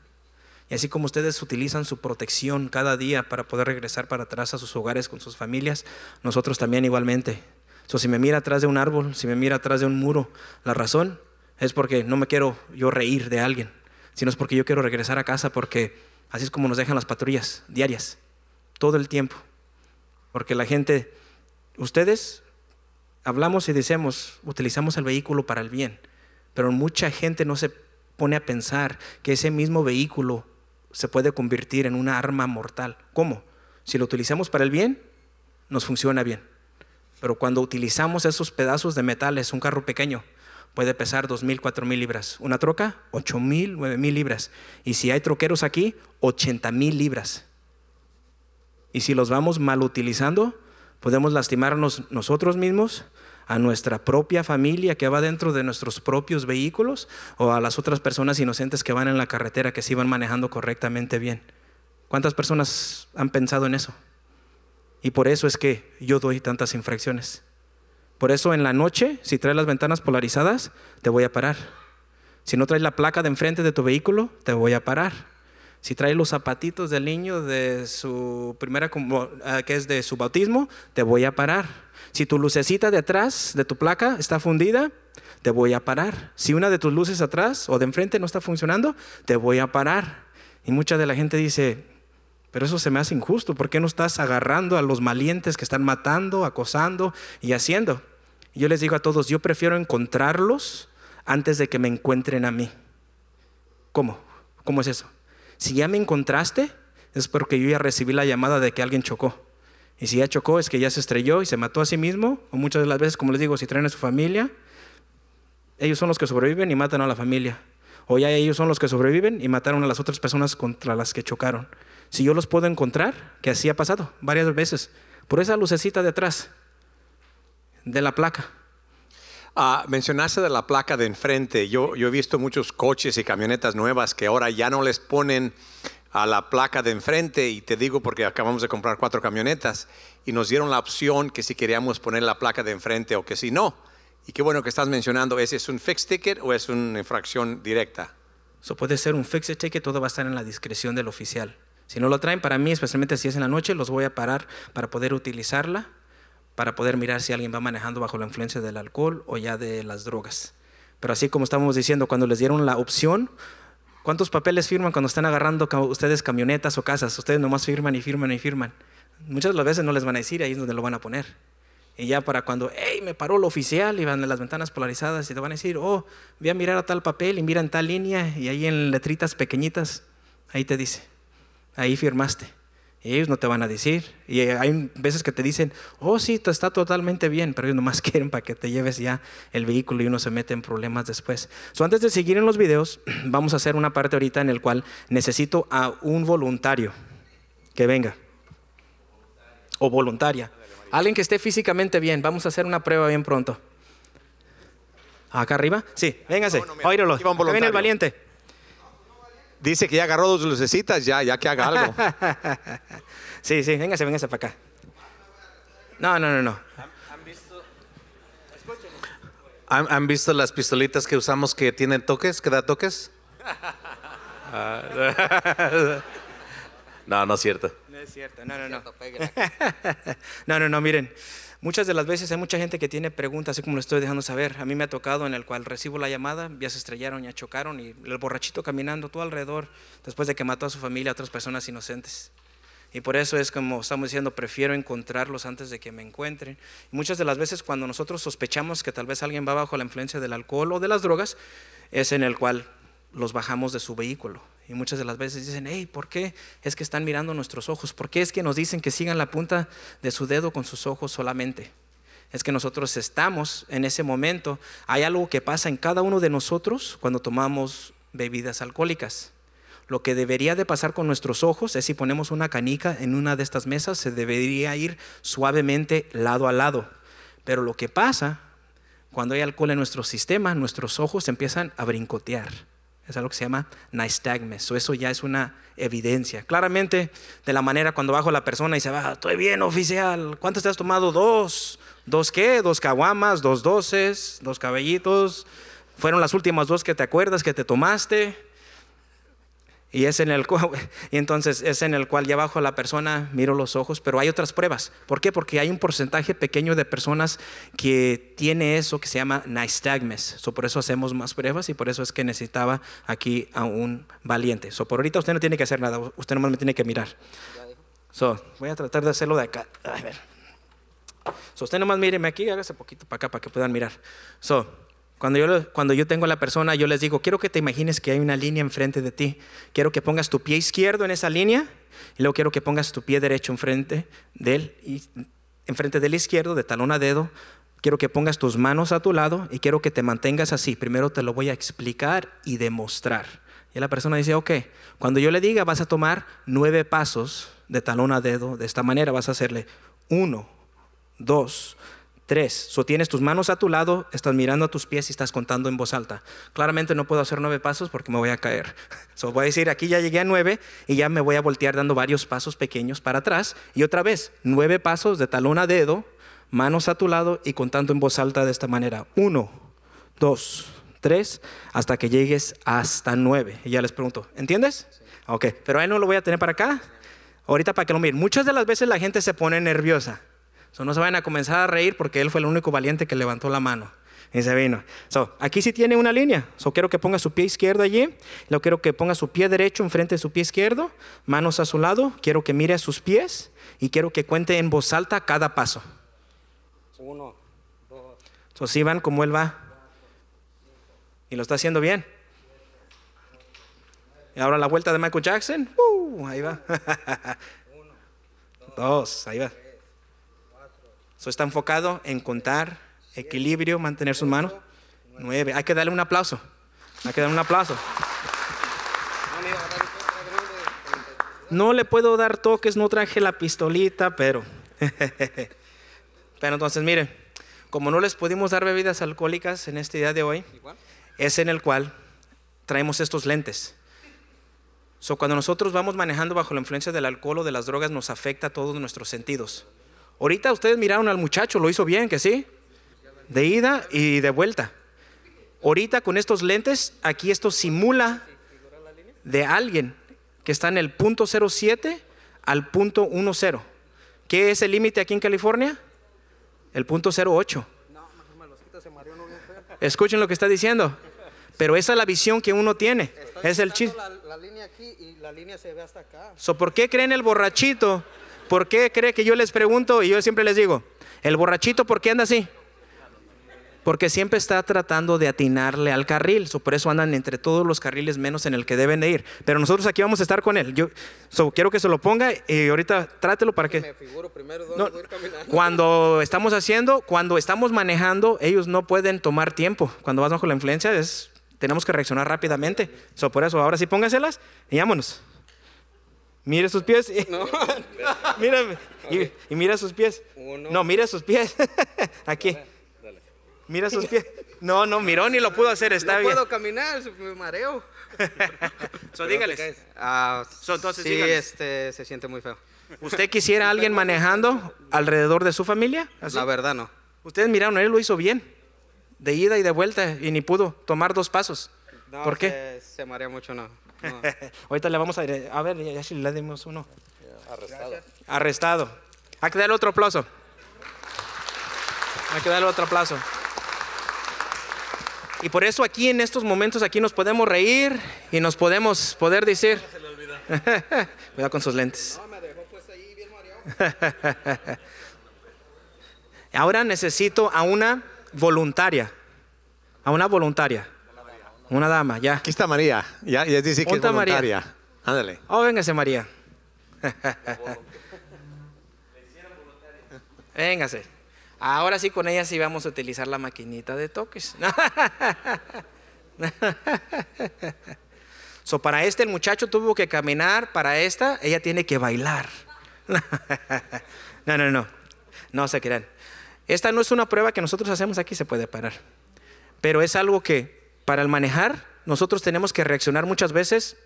así como ustedes utilizan su protección cada día para poder regresar para atrás a sus hogares con sus familias, nosotros también igualmente. So, si me mira atrás de un árbol, si me mira atrás de un muro, la razón es porque no me quiero yo reír de alguien, sino es porque yo quiero regresar a casa porque así es como nos dejan las patrullas diarias, todo el tiempo. Porque la gente, ustedes hablamos y decimos, utilizamos el vehículo para el bien, pero mucha gente no se pone a pensar que ese mismo vehículo se puede convertir en una arma mortal. ¿Cómo? Si lo utilizamos para el bien, nos funciona bien. Pero cuando utilizamos esos pedazos de metales, un carro pequeño puede pesar 2.000, 4.000 libras. Una troca, 8.000, 9.000 libras. Y si hay troqueros aquí, 80.000 libras. Y si los vamos mal utilizando, podemos lastimarnos nosotros mismos, a nuestra propia familia que va dentro de nuestros propios vehículos o a las otras personas inocentes que van en la carretera que se iban manejando correctamente bien. ¿Cuántas personas han pensado en eso? Y por eso es que yo doy tantas infracciones. Por eso en la noche, si traes las ventanas polarizadas, te voy a parar. Si no traes la placa de enfrente de tu vehículo, te voy a parar. Si traes los zapatitos del niño de su primera ah, que es de su bautismo, te voy a parar si tu lucecita de atrás de tu placa está fundida, te voy a parar. Si una de tus luces atrás o de enfrente no está funcionando, te voy a parar. Y mucha de la gente dice, pero eso se me hace injusto, ¿por qué no estás agarrando a los malientes que están matando, acosando y haciendo? yo les digo a todos, yo prefiero encontrarlos antes de que me encuentren a mí. ¿Cómo? ¿Cómo es eso? Si ya me encontraste, es porque yo ya recibí la llamada de que alguien chocó. Y si ya chocó, es que ya se estrelló y se mató a sí mismo. O muchas de las veces, como les digo, si traen a su familia, ellos son los que sobreviven y matan a la familia. O ya ellos son los que sobreviven y mataron a las otras personas contra las que chocaron. Si yo los puedo encontrar, que así ha pasado varias veces, por esa lucecita detrás de la placa. Ah, mencionaste de la placa de enfrente. Yo, yo he visto muchos coches y camionetas nuevas que ahora ya no les ponen a la placa de enfrente y te digo porque acabamos de comprar cuatro camionetas y nos dieron la opción que si queríamos poner la placa de enfrente o que si no. Y qué bueno que estás mencionando, ¿ese es un fixed ticket o es una infracción directa? Eso puede ser un fixed ticket, todo va a estar en la discreción del oficial. Si no lo traen, para mí, especialmente si es en la noche, los voy a parar para poder utilizarla, para poder mirar si alguien va manejando bajo la influencia del alcohol o ya de las drogas. Pero así como estamos diciendo, cuando les dieron la opción, ¿Cuántos papeles firman cuando están agarrando ustedes camionetas o casas? Ustedes nomás firman y firman y firman. Muchas de las veces no les van a decir, ahí es donde lo van a poner. Y ya para cuando, hey, me paró el oficial, y van las ventanas polarizadas y te van a decir, oh, voy a mirar a tal papel y mira en tal línea, y ahí en letritas pequeñitas, ahí te dice, ahí firmaste ellos no te van a decir. Y eh, hay veces que te dicen, oh sí, está totalmente bien, pero ellos nomás <laughs> quieren para que te lleves ya el vehículo y uno se mete en problemas después. So, antes de seguir en los videos, <clears throat> vamos a hacer una parte ahorita en el cual necesito a un voluntario que venga. O voluntaria. Alguien que esté físicamente bien. Vamos a hacer una prueba bien pronto. ¿Acá arriba? Sí, véngase. que Viene el valiente. Dice que ya agarró dos lucecitas, ya, ya que haga algo. <laughs> sí, sí, véngase, véngase para acá. No, no, no, no. ¿Han visto? ¿Han visto las pistolitas que usamos que tienen toques, que da toques? <laughs> no, no es cierto. No es cierto, no, no, no. <laughs> No, no, no, miren. Muchas de las veces hay mucha gente que tiene preguntas, así como lo estoy dejando saber. A mí me ha tocado en el cual recibo la llamada, ya se estrellaron, ya chocaron y el borrachito caminando todo alrededor después de que mató a su familia a otras personas inocentes. Y por eso es como estamos diciendo, prefiero encontrarlos antes de que me encuentren. Y muchas de las veces cuando nosotros sospechamos que tal vez alguien va bajo la influencia del alcohol o de las drogas, es en el cual los bajamos de su vehículo y muchas de las veces dicen, hey, ¿por qué es que están mirando nuestros ojos? ¿Por qué es que nos dicen que sigan la punta de su dedo con sus ojos solamente? Es que nosotros estamos en ese momento. Hay algo que pasa en cada uno de nosotros cuando tomamos bebidas alcohólicas. Lo que debería de pasar con nuestros ojos es si ponemos una canica en una de estas mesas, se debería ir suavemente lado a lado. Pero lo que pasa, cuando hay alcohol en nuestro sistema, nuestros ojos empiezan a brincotear es algo que se llama nystagmus. O eso ya es una evidencia. Claramente, de la manera cuando bajo la persona y se va, estoy bien, oficial. ¿cuántas te has tomado? Dos. ¿Dos qué? Dos caguamas, dos doces, dos cabellitos. Fueron las últimas dos que te acuerdas que te tomaste. Y es en el cual, <laughs> y entonces es en el cual ya bajo la persona, miro los ojos, pero hay otras pruebas. ¿Por qué? Porque hay un porcentaje pequeño de personas que tiene eso que se llama nystagmus, So, por eso hacemos más pruebas y por eso es que necesitaba aquí a un valiente. So, por ahorita usted no tiene que hacer nada, usted nomás me tiene que mirar. So, voy a tratar de hacerlo de acá. A ver. usted nomás míreme aquí, hágase poquito para acá para que puedan mirar. So, cuando yo, cuando yo tengo a la persona, yo les digo, quiero que te imagines que hay una línea enfrente de ti. Quiero que pongas tu pie izquierdo en esa línea y luego quiero que pongas tu pie derecho enfrente de y enfrente del izquierdo, de talón a dedo. Quiero que pongas tus manos a tu lado y quiero que te mantengas así. Primero te lo voy a explicar y demostrar. Y la persona dice, ok, cuando yo le diga vas a tomar nueve pasos de talón a dedo, de esta manera vas a hacerle uno, dos, Tres, so tienes tus manos a tu lado, estás mirando a tus pies y estás contando en voz alta. Claramente no puedo hacer nueve pasos porque me voy a caer. <laughs> So voy a decir, aquí ya llegué a nueve y ya me voy a voltear dando varios pasos pequeños para atrás. Y otra vez, nueve pasos de talón a dedo, manos a tu lado y contando en voz alta de esta manera. Uno, dos, tres, hasta que llegues hasta nueve. Y ya les pregunto, ¿entiendes? Ok, pero ahí no lo voy a tener para acá. Ahorita para que lo miren. Muchas de las veces la gente se pone nerviosa. So, no se vayan a comenzar a reír porque él fue el único valiente que levantó la mano. Y se vino. aquí sí tiene una línea. So, quiero que ponga su pie izquierdo allí. Lo quiero que ponga su pie derecho enfrente de su pie izquierdo. Manos a su lado. Quiero que mire a sus pies. Y quiero que cuente en voz alta cada paso. Uno, dos. So, si van como él va. Y lo está haciendo bien. Y ahora la vuelta de Michael Jackson. Uh, ahí va. <laughs> Uno, dos, ahí va está enfocado en contar, equilibrio, mantener sus manos. Nueve. Hay que darle un aplauso. Hay que darle un aplauso. No le puedo dar toques, no traje la pistolita, pero. <laughs> pero entonces, miren, como no les pudimos dar bebidas alcohólicas en este día de hoy, es en el cual traemos estos lentes. So, cuando nosotros vamos manejando bajo la influencia del alcohol o de las drogas, nos afecta a todos nuestros sentidos. Ahorita ustedes miraron al muchacho, lo hizo bien, que sí, de ida y de vuelta. Ahorita con estos lentes, aquí esto simula de alguien que está en el punto 07 al punto 10. ¿Qué es el límite aquí en California? El punto 08. Escuchen lo que está diciendo. Pero esa es la visión que uno tiene. es el chiste. La, línea aquí y la línea se ve hasta acá. ¿Por qué creen el borrachito ¿Por qué cree que yo les pregunto y yo siempre les digo, el borrachito, ¿por qué anda así? Porque siempre está tratando de atinarle al carril, por eso andan entre todos los carriles menos en el que deben de ir. Pero nosotros aquí vamos a estar con él. Yo quiero que se lo ponga y ahorita trátelo para que. cuando estamos haciendo, cuando estamos manejando, ellos no pueden tomar tiempo. Cuando vas bajo la influencia, tenemos que reaccionar rápidamente. por eso, ahora sí póngaselas y vámonos. Mira sus pies. <laughs> no. <laughs> mira, y, mira sus pies. No, mira sus pies. <laughs> Aquí. Mira sus pies. No, no, miró ni lo pudo hacer, está bien. No puedo caminar, me mareo. so, dígales. Ah, entonces, sí, dígales. este, se siente muy feo. ¿Usted quisiera a alguien manejando alrededor de su familia? La verdad, no. Ustedes miraron, él lo hizo bien, de ida y de vuelta, y ni pudo tomar dos pasos. ¿Por se, qué? Se, marea mucho, no. <laughs> Ahorita le vamos a... A ver, ya, si le dimos uno. Arrestado. Arrestado. Hay ah, que darle otro aplauso. Hay ah, que darle otro aplauso. Y por eso aquí en estos momentos aquí nos podemos reír y nos podemos poder decir. <laughs> Cuidado con sus lentes. <laughs> Ahora necesito a una voluntaria. A una voluntaria. Una dama, ya. Aquí está María. Ya, ya dice que es voluntaria. María. Ándale. Oh, véngase, María. véngase. Ahora sí, con ella sí vamos a utilizar la maquinita de toques. so, para este, el muchacho tuvo que caminar. Para esta, ella tiene que bailar. no, no, no. No se crean. Esta no es una prueba que nosotros hacemos aquí, se puede parar. Pero es algo que para el manejar, nosotros tenemos que reaccionar muchas veces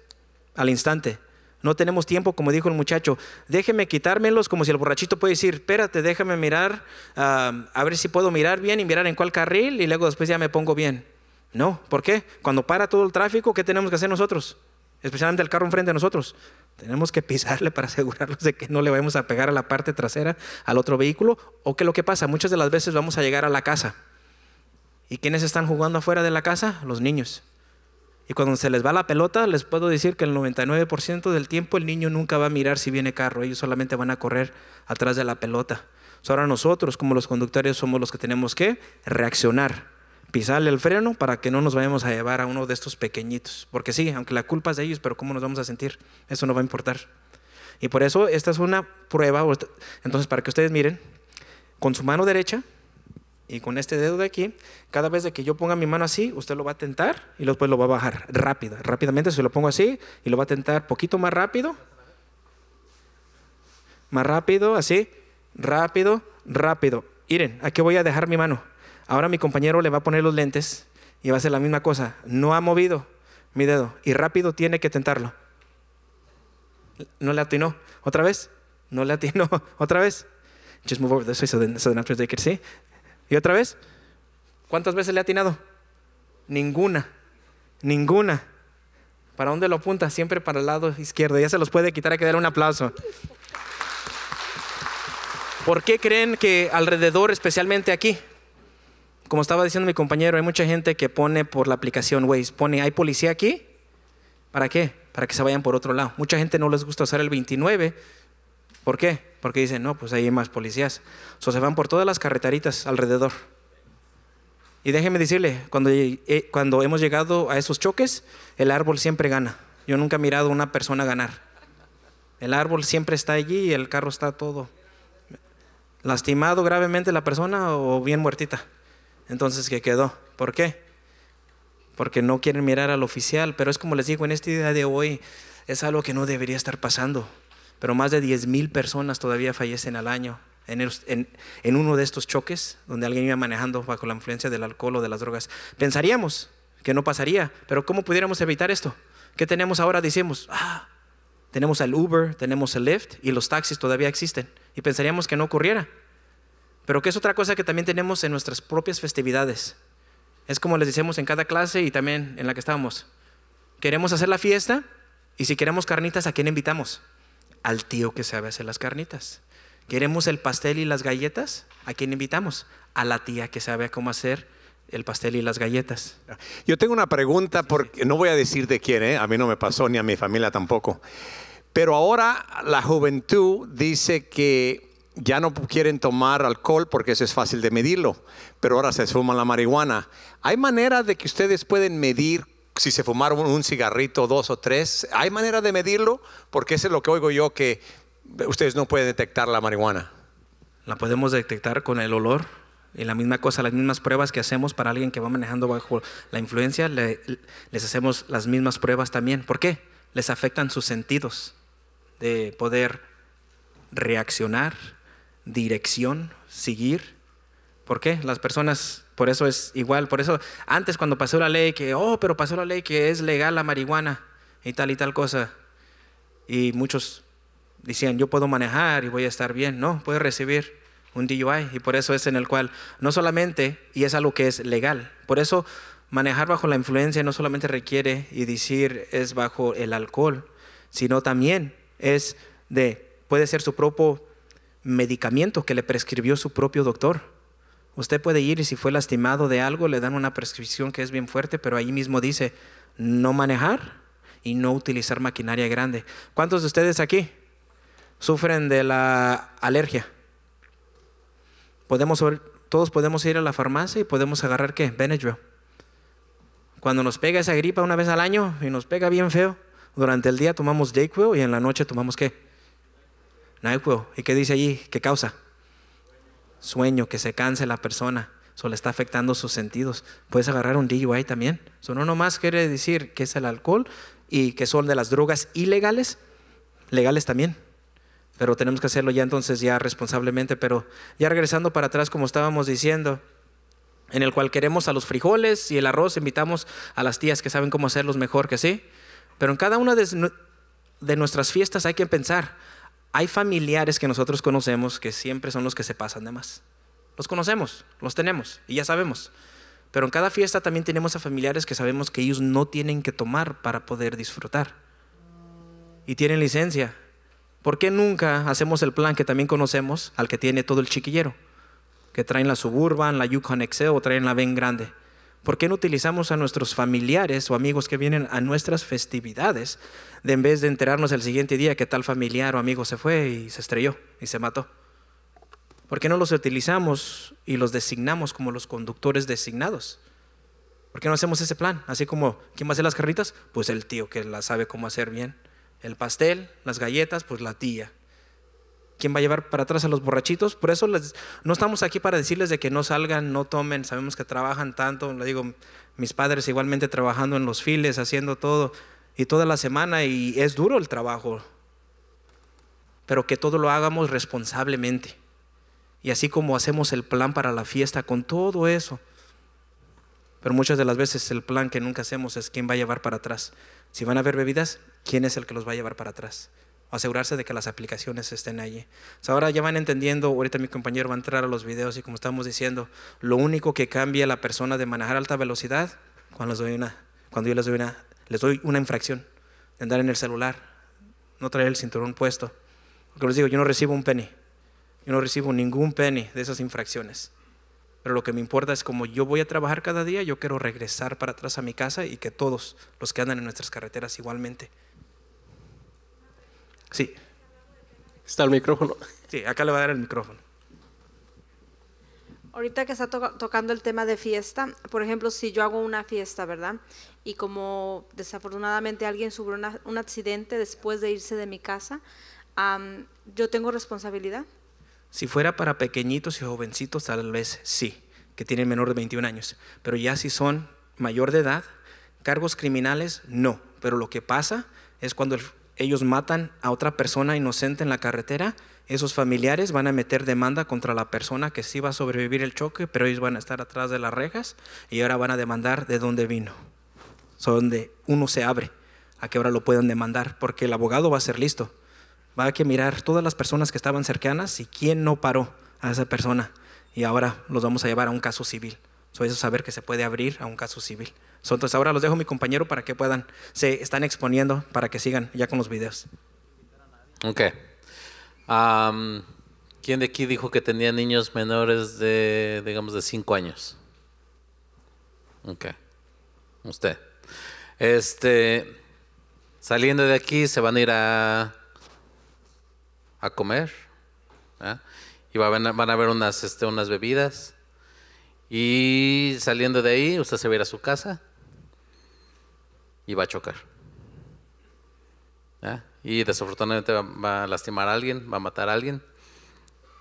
al instante. No tenemos tiempo, como dijo el muchacho. Déjeme quitármelos, como si el borrachito puede decir, espérate, déjame mirar, a ver si puedo mirar bien y mirar en cuál carril y luego después ya me pongo bien. No, ¿por qué? Cuando para todo el tráfico, ¿qué tenemos que hacer nosotros? Especialmente el carro enfrente de nosotros. Tenemos que pisarle <laughs> para asegurarnos de que no le vamos a pegar a la parte trasera al otro vehículo o que lo que pasa, muchas de las veces vamos a llegar a la casa ¿Y quiénes están jugando afuera de la casa? Los niños. Y cuando se les va la pelota, les puedo decir que el 99% del tiempo el niño nunca va a mirar si viene carro, ellos solamente van a correr atrás de la pelota. ahora nosotros como los conductores somos los que tenemos que reaccionar, pisarle el freno para que no nos vayamos a llevar a uno de estos pequeñitos. Porque sí, aunque la culpa es de ellos, pero ¿cómo nos vamos a sentir? Eso no va a importar. Y por eso esta es una prueba, entonces para que ustedes miren, con su mano derecha y con este dedo de aquí, cada vez de que yo ponga mi mano así, usted lo va a tentar y después lo va a bajar rápido. Rápidamente se lo pongo así y lo va a tentar poquito más rápido. Más rápido, así. Rápido, rápido. Miren, aquí voy a dejar mi mano. Ahora mi compañero le va a poner los lentes y va a hacer la misma cosa. No ha movido mi dedo y rápido tiene que tentarlo. No le atinó. ¿Otra vez? No le atinó. <laughs> ¿Otra vez? Just move over this way so, ¿Y otra vez? ¿Cuántas veces le ha atinado? Ninguna, ninguna. ¿Para dónde lo apunta? Siempre para el lado izquierdo. Ya se los puede quitar, a que un aplauso. ¿Por qué creen que alrededor, especialmente aquí, como estaba diciendo mi compañero, hay mucha gente que pone por la aplicación Waze, pone, ¿hay policía aquí? ¿Para qué? Para que se vayan por otro lado. Mucha gente no les gusta usar el 29. ¿Por qué? Porque dicen, no, pues ahí hay más policías. So, se van por todas las carreteritas alrededor. Y déjenme decirle, cuando, eh, cuando hemos llegado a esos choques, el árbol siempre gana. Yo nunca he mirado a una persona ganar. El árbol siempre está allí y el carro está todo lastimado gravemente la persona o bien muertita. Entonces, ¿qué quedó? ¿Por qué? Porque no quieren mirar al oficial, pero es como les digo, en este día de hoy es algo que no debería estar pasando pero más de mil personas todavía fallecen al año en, uno de estos choques donde alguien iba manejando bajo la influencia del alcohol o de las drogas. Pensaríamos que no pasaría, pero ¿cómo pudiéramos evitar esto? ¿Qué tenemos ahora? Decimos, ah, tenemos el Uber, tenemos el Lyft y los taxis todavía existen y pensaríamos que no ocurriera. Pero que es otra cosa que también tenemos en nuestras propias festividades. Es como les decimos en cada clase y también en la que estábamos. Queremos hacer la fiesta y si queremos carnitas, ¿a quién invitamos? al tío que sabe hacer las carnitas. ¿Queremos el pastel y las galletas? ¿A quién invitamos? A la tía que sabe cómo hacer el pastel y las galletas. Yo tengo una pregunta, porque no voy a decir de quién, ¿eh? a mí no me pasó ni a mi familia tampoco. Pero ahora la juventud dice que ya no quieren tomar alcohol porque eso es fácil de medirlo, pero ahora se fuman la marihuana. ¿Hay manera de que ustedes pueden medir si se fumaron un cigarrito, dos o tres. ¿Hay manera de medirlo? Porque eso es lo que oigo yo, que ustedes no pueden detectar la marihuana. La podemos detectar con el olor. Y la misma cosa, las mismas pruebas que hacemos para alguien que va manejando bajo la influencia, les hacemos las mismas pruebas también. ¿Por qué? Les afectan sus sentidos de poder reaccionar, dirección, seguir ¿Por qué? Las personas, por eso es igual, por eso antes cuando pasó la ley que, oh, pero pasó la ley que es legal la marihuana y tal y tal cosa. Y muchos decían, yo puedo manejar y voy a estar bien. No, puedo recibir un DUI y por eso es en el cual no solamente, y es algo que es legal, por eso manejar bajo la influencia no solamente requiere y decir es bajo el alcohol, sino también es de, puede ser su propio medicamento que le prescribió su propio doctor Usted puede ir y si fue lastimado de algo, le dan una prescripción que es bien fuerte, pero ahí mismo dice no manejar y no utilizar maquinaria grande. ¿Cuántos de ustedes aquí sufren de la alergia? Podemos, todos podemos ir a la farmacia y podemos agarrar qué? Benadryl. Cuando nos pega esa gripa una vez al año y nos pega bien feo, durante el día tomamos Dayquil y en la noche tomamos qué? NyQuil. ¿Y qué dice allí? ¿Qué causa? sueño, que se canse la persona, solo está afectando sus sentidos. Puedes agarrar un ahí también. Eso no nomás quiere decir que es el alcohol y que son de las drogas ilegales, legales también. Pero tenemos que hacerlo ya entonces ya responsablemente, pero ya regresando para atrás como estábamos diciendo, en el cual queremos a los frijoles y el arroz, invitamos a las tías que saben cómo hacerlos mejor que sí. Pero en cada una de, de nuestras fiestas hay que pensar, hay familiares que nosotros conocemos que siempre son los que se pasan de más. Los conocemos, los tenemos y ya sabemos. Pero en cada fiesta también tenemos a familiares que sabemos que ellos no tienen que tomar para poder disfrutar. Y tienen licencia. ¿Por qué nunca hacemos el plan que también conocemos al que tiene todo el chiquillero? Que traen la Suburban, la Yukon Excel o traen la Ben Grande ¿Por qué no utilizamos a nuestros familiares o amigos que vienen a nuestras festividades de en vez de enterarnos el siguiente día que tal familiar o amigo se fue y se estrelló y se mató? ¿Por qué no los utilizamos y los designamos como los conductores designados? ¿Por qué no hacemos ese plan? Así como, ¿quién va a hacer las carritas? Pues el tío que la sabe cómo hacer bien. El pastel, las galletas, pues la tía. ¿quién va a llevar para atrás a los borrachitos. Por eso no estamos aquí para decirles de que no salgan, no tomen. Sabemos que trabajan tanto. Le digo, mis padres igualmente trabajando en los files, haciendo todo y toda la semana y es duro el trabajo. Pero que todo lo hagamos responsablemente. Y así como hacemos el plan para la fiesta con todo eso. Pero muchas de las veces el plan que nunca hacemos es quién va a llevar para atrás. Si van a haber bebidas, ¿quién es el que los va a llevar para atrás? asegurarse de que las aplicaciones estén allí. ahora ya van entendiendo, ahorita mi compañero va a entrar a los videos y como estamos diciendo, lo único que cambia la persona de manejar alta velocidad cuando, doy una, cuando yo les doy una, les doy una infracción, de andar en el celular, no traer el cinturón puesto. Porque les digo, yo no recibo un penny, yo no recibo ningún penny de esas infracciones. Pero lo que me importa es como yo voy a trabajar cada día, yo quiero regresar para atrás a mi casa y que todos los que andan en nuestras carreteras igualmente. Sí. ¿Está el micrófono? Sí, acá le va a dar el micrófono. Ahorita que está tocando el tema de fiesta, por ejemplo, si yo hago una fiesta, ¿verdad? Y como desafortunadamente alguien sufrió un accidente después de irse de mi casa, ¿yo tengo responsabilidad? Si fuera para pequeñitos y jovencitos, tal vez sí, que tienen menor de 21 años. Pero ya si son mayor de edad, cargos criminales, no. Pero lo que pasa es cuando el ellos matan a otra persona inocente en la carretera, esos familiares van a meter demanda contra la persona que sí va a sobrevivir el choque, pero ellos van a estar atrás de las rejas y ahora van a demandar de dónde vino. son donde uno se abre a qué hora lo pueden demandar, porque el abogado va a ser listo. Va a que mirar todas las personas que estaban cercanas y quién no paró a esa persona. Y ahora los vamos a llevar a un caso civil. eso es saber que se puede abrir a un caso civil entonces ahora los dejo a mi compañero para que puedan, se están exponiendo para que sigan ya con los videos. Ok. ¿Quién de aquí dijo que tenía niños menores de, digamos, de 5 años? Ok. Usted. Este, saliendo de aquí se van a ir a, a comer. ¿ah? Y van a, van ver unas, este, unas bebidas. Y saliendo de ahí, usted se va a ir a su casa y va a chocar. ¿Ah? Y desafortunadamente va a lastimar a alguien, va a matar a alguien.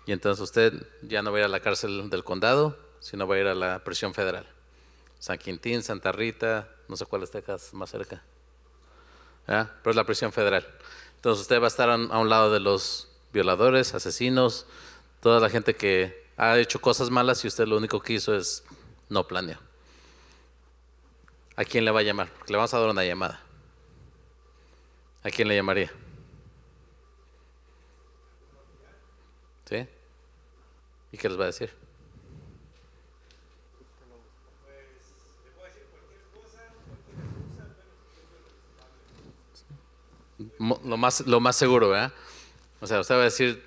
Y entonces usted ya no va a ir a la cárcel del condado, sino va a ir a la prisión federal. San Quintín, Santa Rita, no sé cuál está más cerca. ¿Ah? Pero es la prisión federal. Entonces usted va a estar a un lado de los violadores, asesinos, toda la gente que ha hecho cosas malas y usted lo único que hizo es no planear. ¿A quién le va a llamar? Porque le vamos a dar una llamada. ¿A quién le llamaría? ¿Sí? ¿Y qué les va a decir? Lo más, lo más seguro, ¿verdad? O sea, usted va a decir,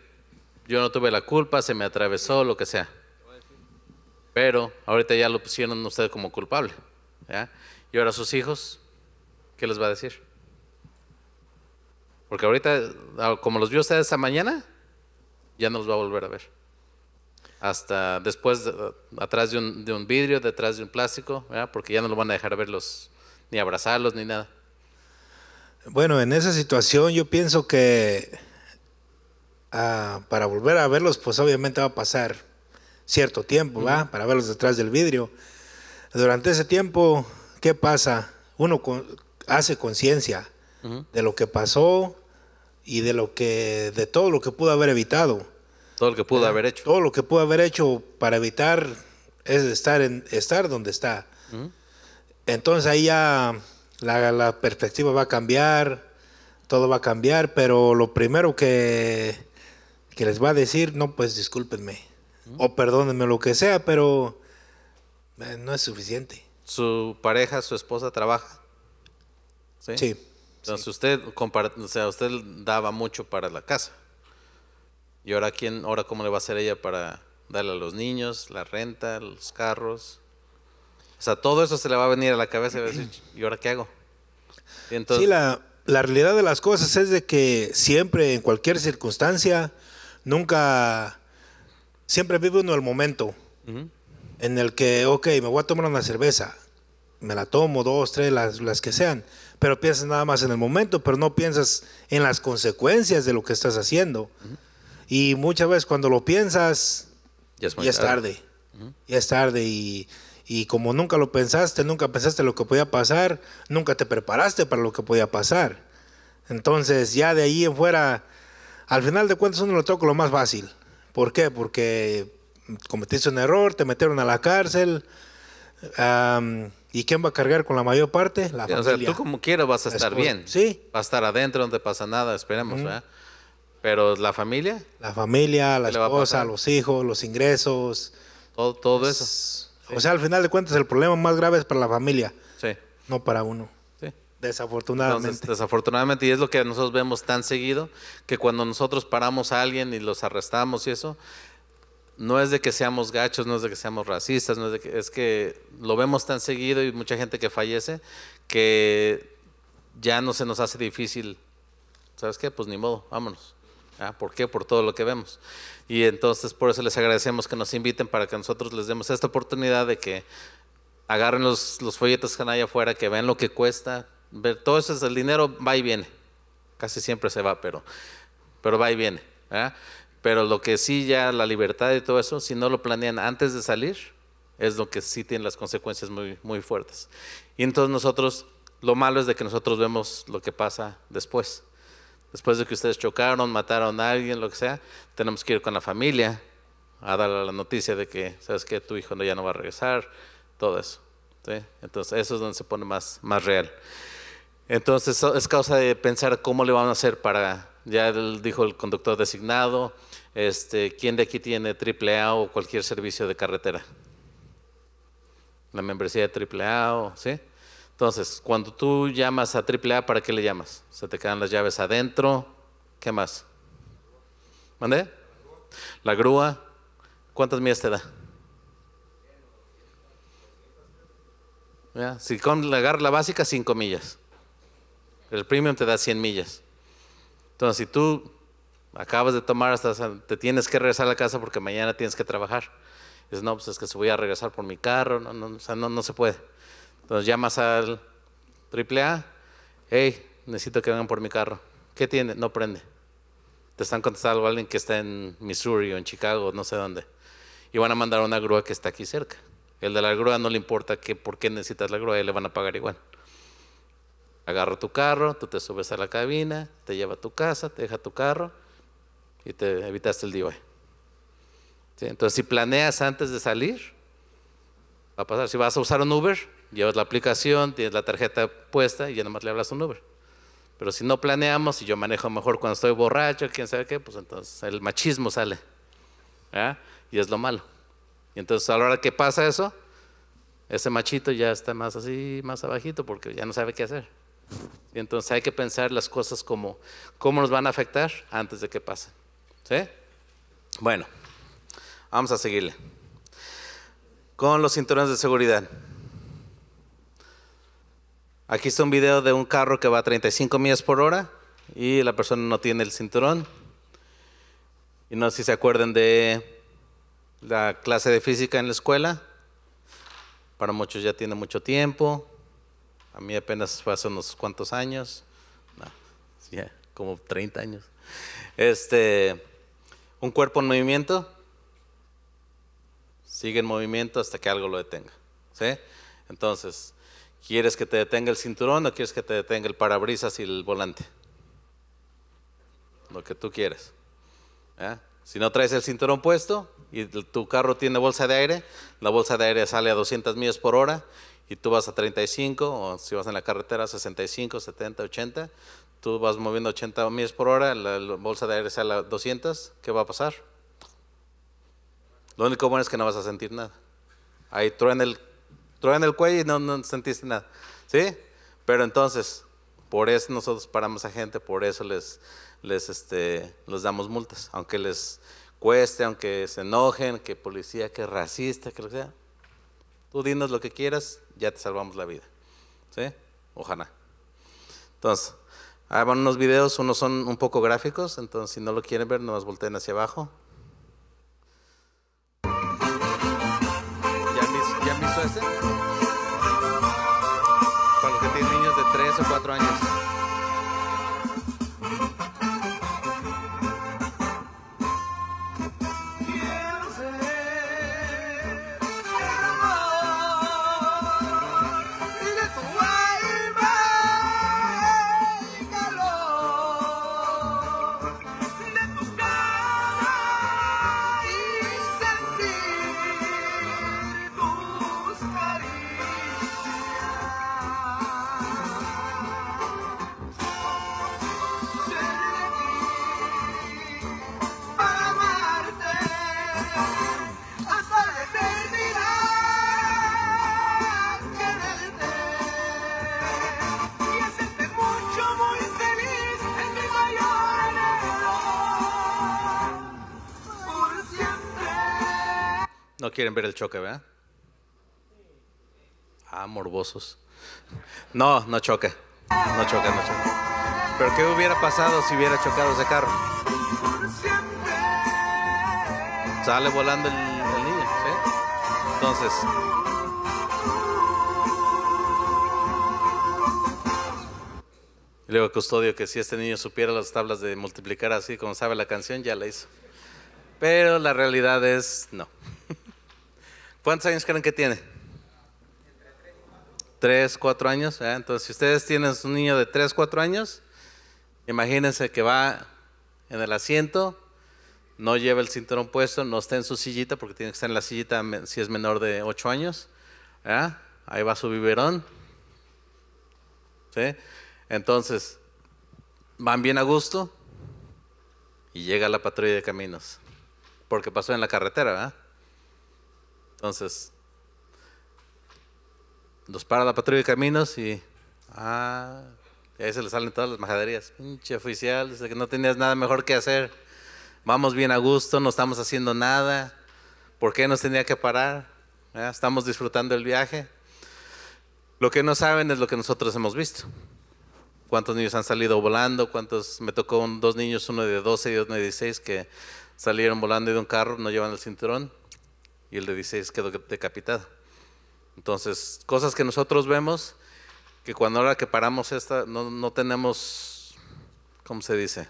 yo no tuve la culpa, se me atravesó, lo que sea. Pero ahorita ya lo pusieron usted como culpable. ¿verdad? Y ahora sus hijos, ¿qué les va a decir? Porque ahorita, ah, como los vio usted esta mañana, ya no los va a volver a ver. Hasta después, eh, atrás de un, vidrio, detrás de un plástico, porque ya no lo van a dejar verlos, ni abrazarlos, ni nada. Bueno, en esa situación yo pienso que ah, para volver a verlos, pues obviamente va a pasar cierto tiempo, ¿va? Para verlos detrás del vidrio. Durante ese tiempo ¿qué pasa? Uno hace conciencia de lo que pasó y de lo que, de todo lo que pudo haber evitado. Todo lo que pudo ¿Eh? haber hecho. Todo lo que pudo haber hecho para evitar es estar en, estar donde está. Entonces ahí ya la, perspectiva va a cambiar, todo va a cambiar, pero lo primero que, que les va a decir, no, pues discúlpenme, o perdónenme lo que sea, pero eh, no es suficiente su pareja, su esposa trabaja. Sí. sí Entonces usted, o sea, usted daba mucho para la casa. Y ahora quién, ahora cómo le va a hacer ella para darle a los niños, la renta, los carros. O sea, todo eso se le va a venir a la cabeza y va a ¿y ahora qué hago? entonces, sí, la, realidad de las cosas es de que siempre, en cualquier circunstancia, nunca, siempre vive uno el momento en el que, ok, me voy a tomar una cerveza, me la tomo, dos, tres, las, las que sean, pero piensas nada más en el momento, pero no piensas en las consecuencias de lo que estás haciendo. Y muchas veces cuando lo piensas, ya es, tarde, ya es tarde y, y, como nunca lo pensaste, nunca pensaste lo que podía pasar, nunca te preparaste para lo que podía pasar. Entonces ya de ahí en fuera, al final de cuentas uno lo toca lo más fácil. ¿Por qué? Porque cometiste un error, te metieron a la cárcel. ¿Y quién va a cargar con la mayor parte? La familia. O sea, tú como quieras vas a estar bien. Sí. Vas a estar adentro, no te pasa nada, esperemos, Pero la familia. La familia, la esposa, los hijos, los ingresos. Todo, todo eso. O sea, al final de cuentas, el problema más grave es para la familia. Sí. No para uno. Sí. Desafortunadamente. desafortunadamente, y es lo que nosotros vemos tan seguido, que cuando nosotros paramos a alguien y los arrestamos y eso, no es de que seamos gachos, no es de que seamos racistas, no es, que, lo vemos tan seguido y mucha gente que fallece que ya no se nos hace difícil. ¿Sabes qué? Pues ni modo, vámonos. Ah, ¿Por qué? Por todo lo que vemos. Y entonces por eso les agradecemos que nos inviten para que nosotros les demos esta oportunidad de que agarren los, folletos que hay afuera, que vean lo que cuesta. Ver, todo eso es el dinero, va y viene. Casi siempre se va, pero, pero va y viene. Pero lo que sí ya la libertad y todo eso, si no lo planean antes de salir, es lo que sí tiene las consecuencias muy, muy fuertes. Y entonces nosotros, lo malo es de que nosotros vemos lo que pasa después. Después de que ustedes chocaron, mataron a alguien, lo que sea, tenemos que ir con la familia a darle la noticia de que, ¿sabes qué? Tu hijo ya no va a regresar, todo eso. Entonces eso es donde se pone más, más real. Entonces es causa de pensar cómo le van a hacer para ya dijo el conductor designado, este, ¿quién de aquí tiene AAA o cualquier servicio de carretera? La membresía de AAA, ¿sí? Entonces, cuando tú llamas a AAA, ¿para qué le llamas? Se te quedan las llaves adentro, ¿qué más? ¿Mande? La grúa, ¿cuántas millas te da? Si con la la básica, 5 millas. El premium te da 100 millas. Entonces, si tú acabas de tomar, hasta te tienes que regresar a la casa porque mañana tienes que trabajar. Dices, no, pues es que se voy a regresar por mi carro, no, no, o sea, no, se puede. Entonces llamas al AAA, hey, necesito que vengan por mi carro. ¿Qué tiene? No prende. Te están contestando a alguien que está en Missouri o en Chicago, no sé dónde. Y van a mandar una grúa que está aquí cerca. El de la grúa no le importa que, por qué necesitas la grúa, y le van a pagar igual agarra tu carro, tú te subes a la cabina, te lleva a tu casa, te deja tu carro y te evitaste el DIY. Entonces, si planeas antes de salir, va a pasar. Si vas a usar un Uber, llevas la aplicación, tienes la tarjeta puesta y ya nomás le hablas a un Uber. Pero si no planeamos, y yo manejo mejor cuando estoy borracho, quién sabe qué, pues entonces el machismo sale. Y es lo malo. Y entonces a la hora que pasa eso, ese machito ya está más así, más abajito, porque ya no sabe qué hacer. Y entonces hay que pensar las cosas como cómo nos van a afectar antes de que pasen. Bueno, vamos a seguirle. Con los cinturones de seguridad. Aquí está un video de un carro que va a 35 millas por hora y la persona no tiene el cinturón. Y no sé si se acuerdan de la clase de física en la escuela. Para muchos ya tiene mucho tiempo. A mí apenas fue hace unos cuantos años, no, como 30 años. Este, un cuerpo en movimiento sigue en movimiento hasta que algo lo detenga. ¿sí? Entonces, ¿quieres que te detenga el cinturón o quieres que te detenga el parabrisas y el volante? Lo que tú quieres. ¿eh? Si no traes el cinturón puesto y tu carro tiene bolsa de aire, la bolsa de aire sale a 200 millas por hora y tú vas a 35, o si vas en la carretera 65, 70, 80, tú vas moviendo 80 miles por hora, la, bolsa de aire sea a 200, ¿qué va a pasar? Lo único bueno es que no vas a sentir nada. Ahí truena el, el cuello y no, sentiste nada. ¿Sí? Pero entonces, por eso nosotros paramos a gente, por eso les, les, este, les damos multas, aunque les cueste, aunque se enojen, que policía, que racista, que lo que sea. Tú dinos lo que quieras, ya te salvamos la vida. ¿Sí? Ojalá. Entonces, hay ah, unos videos, unos son un poco gráficos, entonces si no lo quieren ver, nomás volteen hacia abajo. quieren ver el choque, ¿verdad? Ah, morbosos. No, no choque. No choque, no choque. Pero ¿qué hubiera pasado si hubiera chocado ese carro? Sale volando el, niño, ¿sí? Entonces, digo luego Custodio que si este niño supiera las tablas de multiplicar así como sabe la canción, ya la hizo. Pero la realidad es no. ¿Cuántos años creen que tiene? Tres, cuatro años. ¿eh? Entonces, si ustedes tienen un niño de tres, cuatro años, imagínense que va en el asiento, no lleva el cinturón puesto, no está en su sillita, porque tiene que estar en la sillita si es menor de ocho años. ¿eh? Ahí va su biberón. Entonces, van bien a gusto y llega la patrulla de caminos, porque pasó en la carretera, ¿verdad? Entonces, nos para la patrulla de caminos y. Ah, ahí se le salen todas las majaderías. Pinche oficial, dice que no tenías nada mejor que hacer. Vamos bien a gusto, no estamos haciendo nada. ¿Por qué nos tenía que parar? Estamos disfrutando el viaje. Lo que no saben es lo que nosotros hemos visto. Cuántos niños han salido volando, cuántos, me tocó dos niños, uno de 12 y otro de 16, que salieron volando de un carro, no llevan el cinturón y el de 16 quedó decapitado. Entonces, cosas que nosotros vemos, que cuando ahora que paramos esta, no, tenemos, ¿cómo se dice?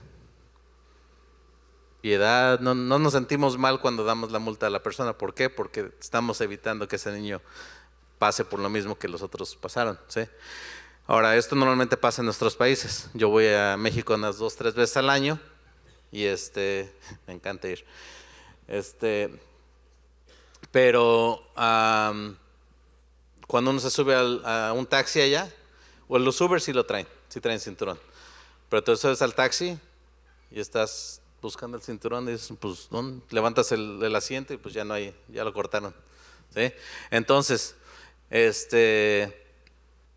Piedad, no, no nos sentimos mal cuando damos la multa a la persona. ¿Por qué? Porque estamos evitando que ese niño pase por lo mismo que los otros pasaron. ¿sí? Ahora, esto normalmente pasa en nuestros países. Yo voy a México unas dos, tres veces al año y este, <laughs> me encanta ir. Este, pero cuando uno se sube a un taxi allá, o en los Uber sí lo traen, sí traen cinturón. Pero tú subes al taxi y estás buscando el cinturón y dices, pues, ¿dónde? levantas el, asiento y pues ya no hay, ya lo cortaron. ¿sí? Entonces, este,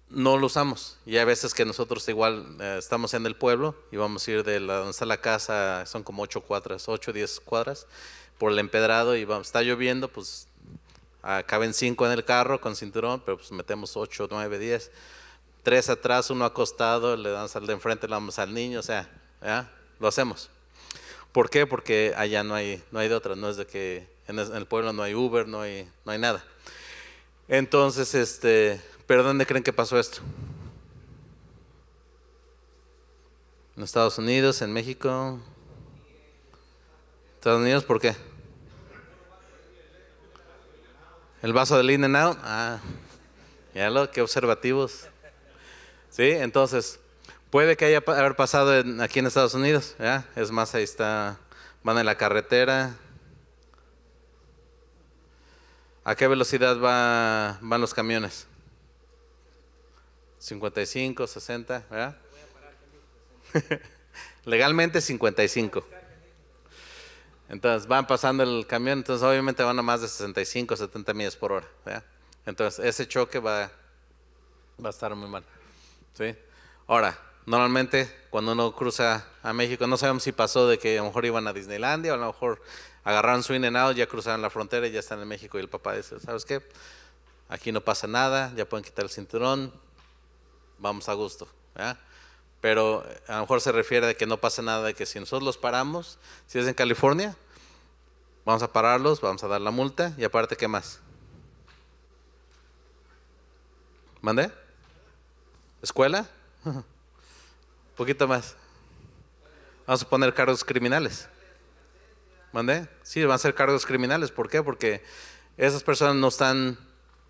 no lo usamos. Y a veces que nosotros igual eh, estamos en el pueblo y vamos a ir de donde está la casa, son como ocho cuadras, ocho, diez cuadras, por el empedrado y vamos, está lloviendo, pues caben cinco en el carro con cinturón, pero pues metemos ocho, nueve, diez. Tres atrás, uno acostado, le dan sal de enfrente, le damos al niño, o sea, ¿ya? lo hacemos. ¿Por qué? Porque allá no hay, no hay de otra, no es de que en el pueblo no hay Uber, no hay, no hay nada. Entonces, este, ¿pero dónde creen que pasó esto? En Estados Unidos, en México. Estados Unidos, ¿por qué? El vaso del in out. Ah, ya lo, qué observativos. Sí, entonces, puede que haya haber pasado en, aquí en Estados Unidos. ¿ya? Es más, ahí está, van en la carretera. ¿A qué velocidad van los camiones? 55, 60, ¿verdad? <laughs> Legalmente 55. Entonces van pasando el camión, entonces obviamente van a más de 65, 70 millas por hora. Entonces ese choque va, va a estar muy mal. ¿sí? Ahora, normalmente cuando uno cruza a México, no sabemos si pasó de que a lo mejor iban a Disneylandia o a lo mejor agarraron su inenado, ya cruzaron la frontera y ya están en México y el papá dice, ¿sabes qué? Aquí no pasa nada, ya pueden quitar el cinturón, vamos a gusto. ya pero eh, a lo mejor se refiere a que no pasa nada, de que si nosotros los paramos, si es en California, vamos a pararlos, vamos a dar la multa y aparte, ¿qué más? ¿Mandé? ¿Escuela? Un <laughs> poquito más. Vamos a poner cargos criminales. ¿Mandé? Sí, van a ser cargos criminales. ¿Por qué? Porque esas personas no están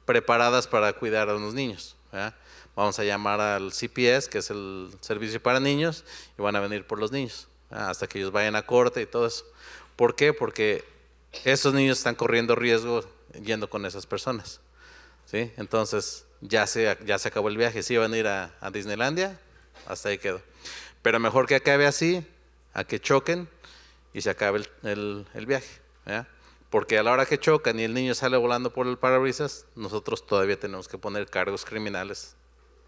preparadas para cuidar a los niños. ¿verdad? vamos a llamar al CPS, que es el servicio para niños, y van a venir por los niños, hasta que ellos vayan a corte y todo eso. ¿Por qué? Porque esos niños están corriendo riesgo yendo con esas personas. ¿sí? Entonces, ya se, ya se acabó el viaje, si van a ir a, Disneylandia, hasta ahí quedó. Pero mejor que acabe así, a que choquen y se acabe el, el, viaje. Porque a la hora que chocan y el niño sale volando por el parabrisas, nosotros todavía tenemos que poner cargos criminales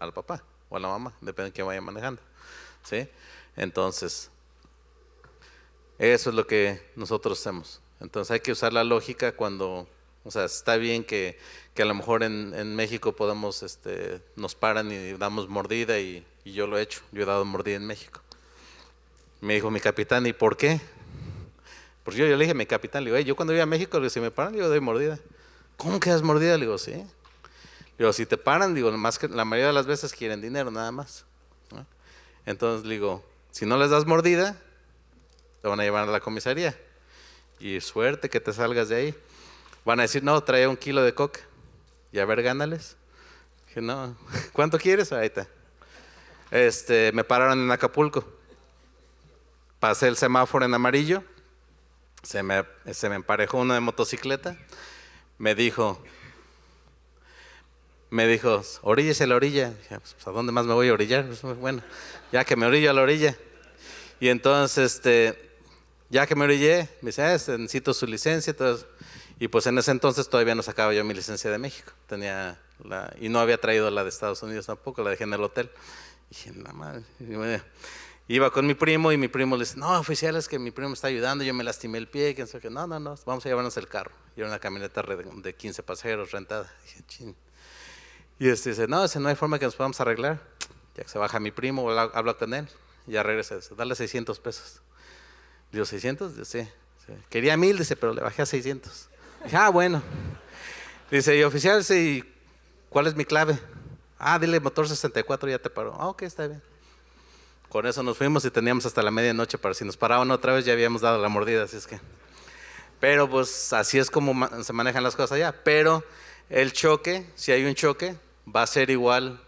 al papá o a la mamá, depende de quién vaya manejando. ¿sí? Entonces, eso es lo que nosotros hacemos. Entonces hay que usar la lógica cuando, o sea, está bien que, que a lo mejor en, en, México podamos, este, nos paran y damos mordida y, yo lo he hecho, yo he dado mordida en México. Me dijo mi capitán, ¿y por qué? Pues yo, yo le dije a mi capitán, le digo, yo cuando voy a México, si me paran, yo doy mordida. ¿Cómo que das mordida? Le digo, sí. Yo, si te paran, digo, más que la mayoría de las veces quieren dinero nada más. Entonces digo, si no les das mordida, te van a llevar a la comisaría. Y suerte que te salgas de ahí. Van a decir, no, trae un kilo de coca. Y a ver, gánales. Dije, no, <laughs> ¿cuánto quieres? Ahí Este, me pararon en Acapulco. Pasé el semáforo en amarillo. Se me, se me emparejó uno de motocicleta. Me dijo, me dijo, oríllese a la orilla. Dije, pues, ¿a dónde más me voy a orillar? Pues, bueno, ya que me orillo a la orilla. Y entonces, este, ya que me orillé, me dice, ah, necesito su licencia. y pues en ese entonces todavía no sacaba yo mi licencia de México. Tenía y no había traído la de Estados Unidos tampoco, la dejé en el hotel. Y dije, la madre. iba con mi primo y mi primo le dice, no, oficial, es que mi primo me está ayudando, yo me lastimé el pie. Y que no, no, no, vamos a llevarnos el carro. Y era una camioneta de 15 pasajeros rentada. dije, ching. Y este dice, no, ese no hay forma que nos podamos arreglar. Ya que se baja mi primo, hablo con él, ya regresa, dale 600 pesos. Digo, ¿600? Dice, sí. Quería mil, dice, pero le bajé a 600. Dice, ah, bueno. Dice, y oficial, sí, ¿cuál es mi clave? Ah, dile motor 64, ya te paró. Ah, ok, está bien. Con eso nos fuimos y teníamos hasta la medianoche para si nos paraban otra vez ya habíamos dado la mordida, así es que. Pero pues así es como se manejan las cosas allá. Pero el choque, si hay un choque, va a ser igual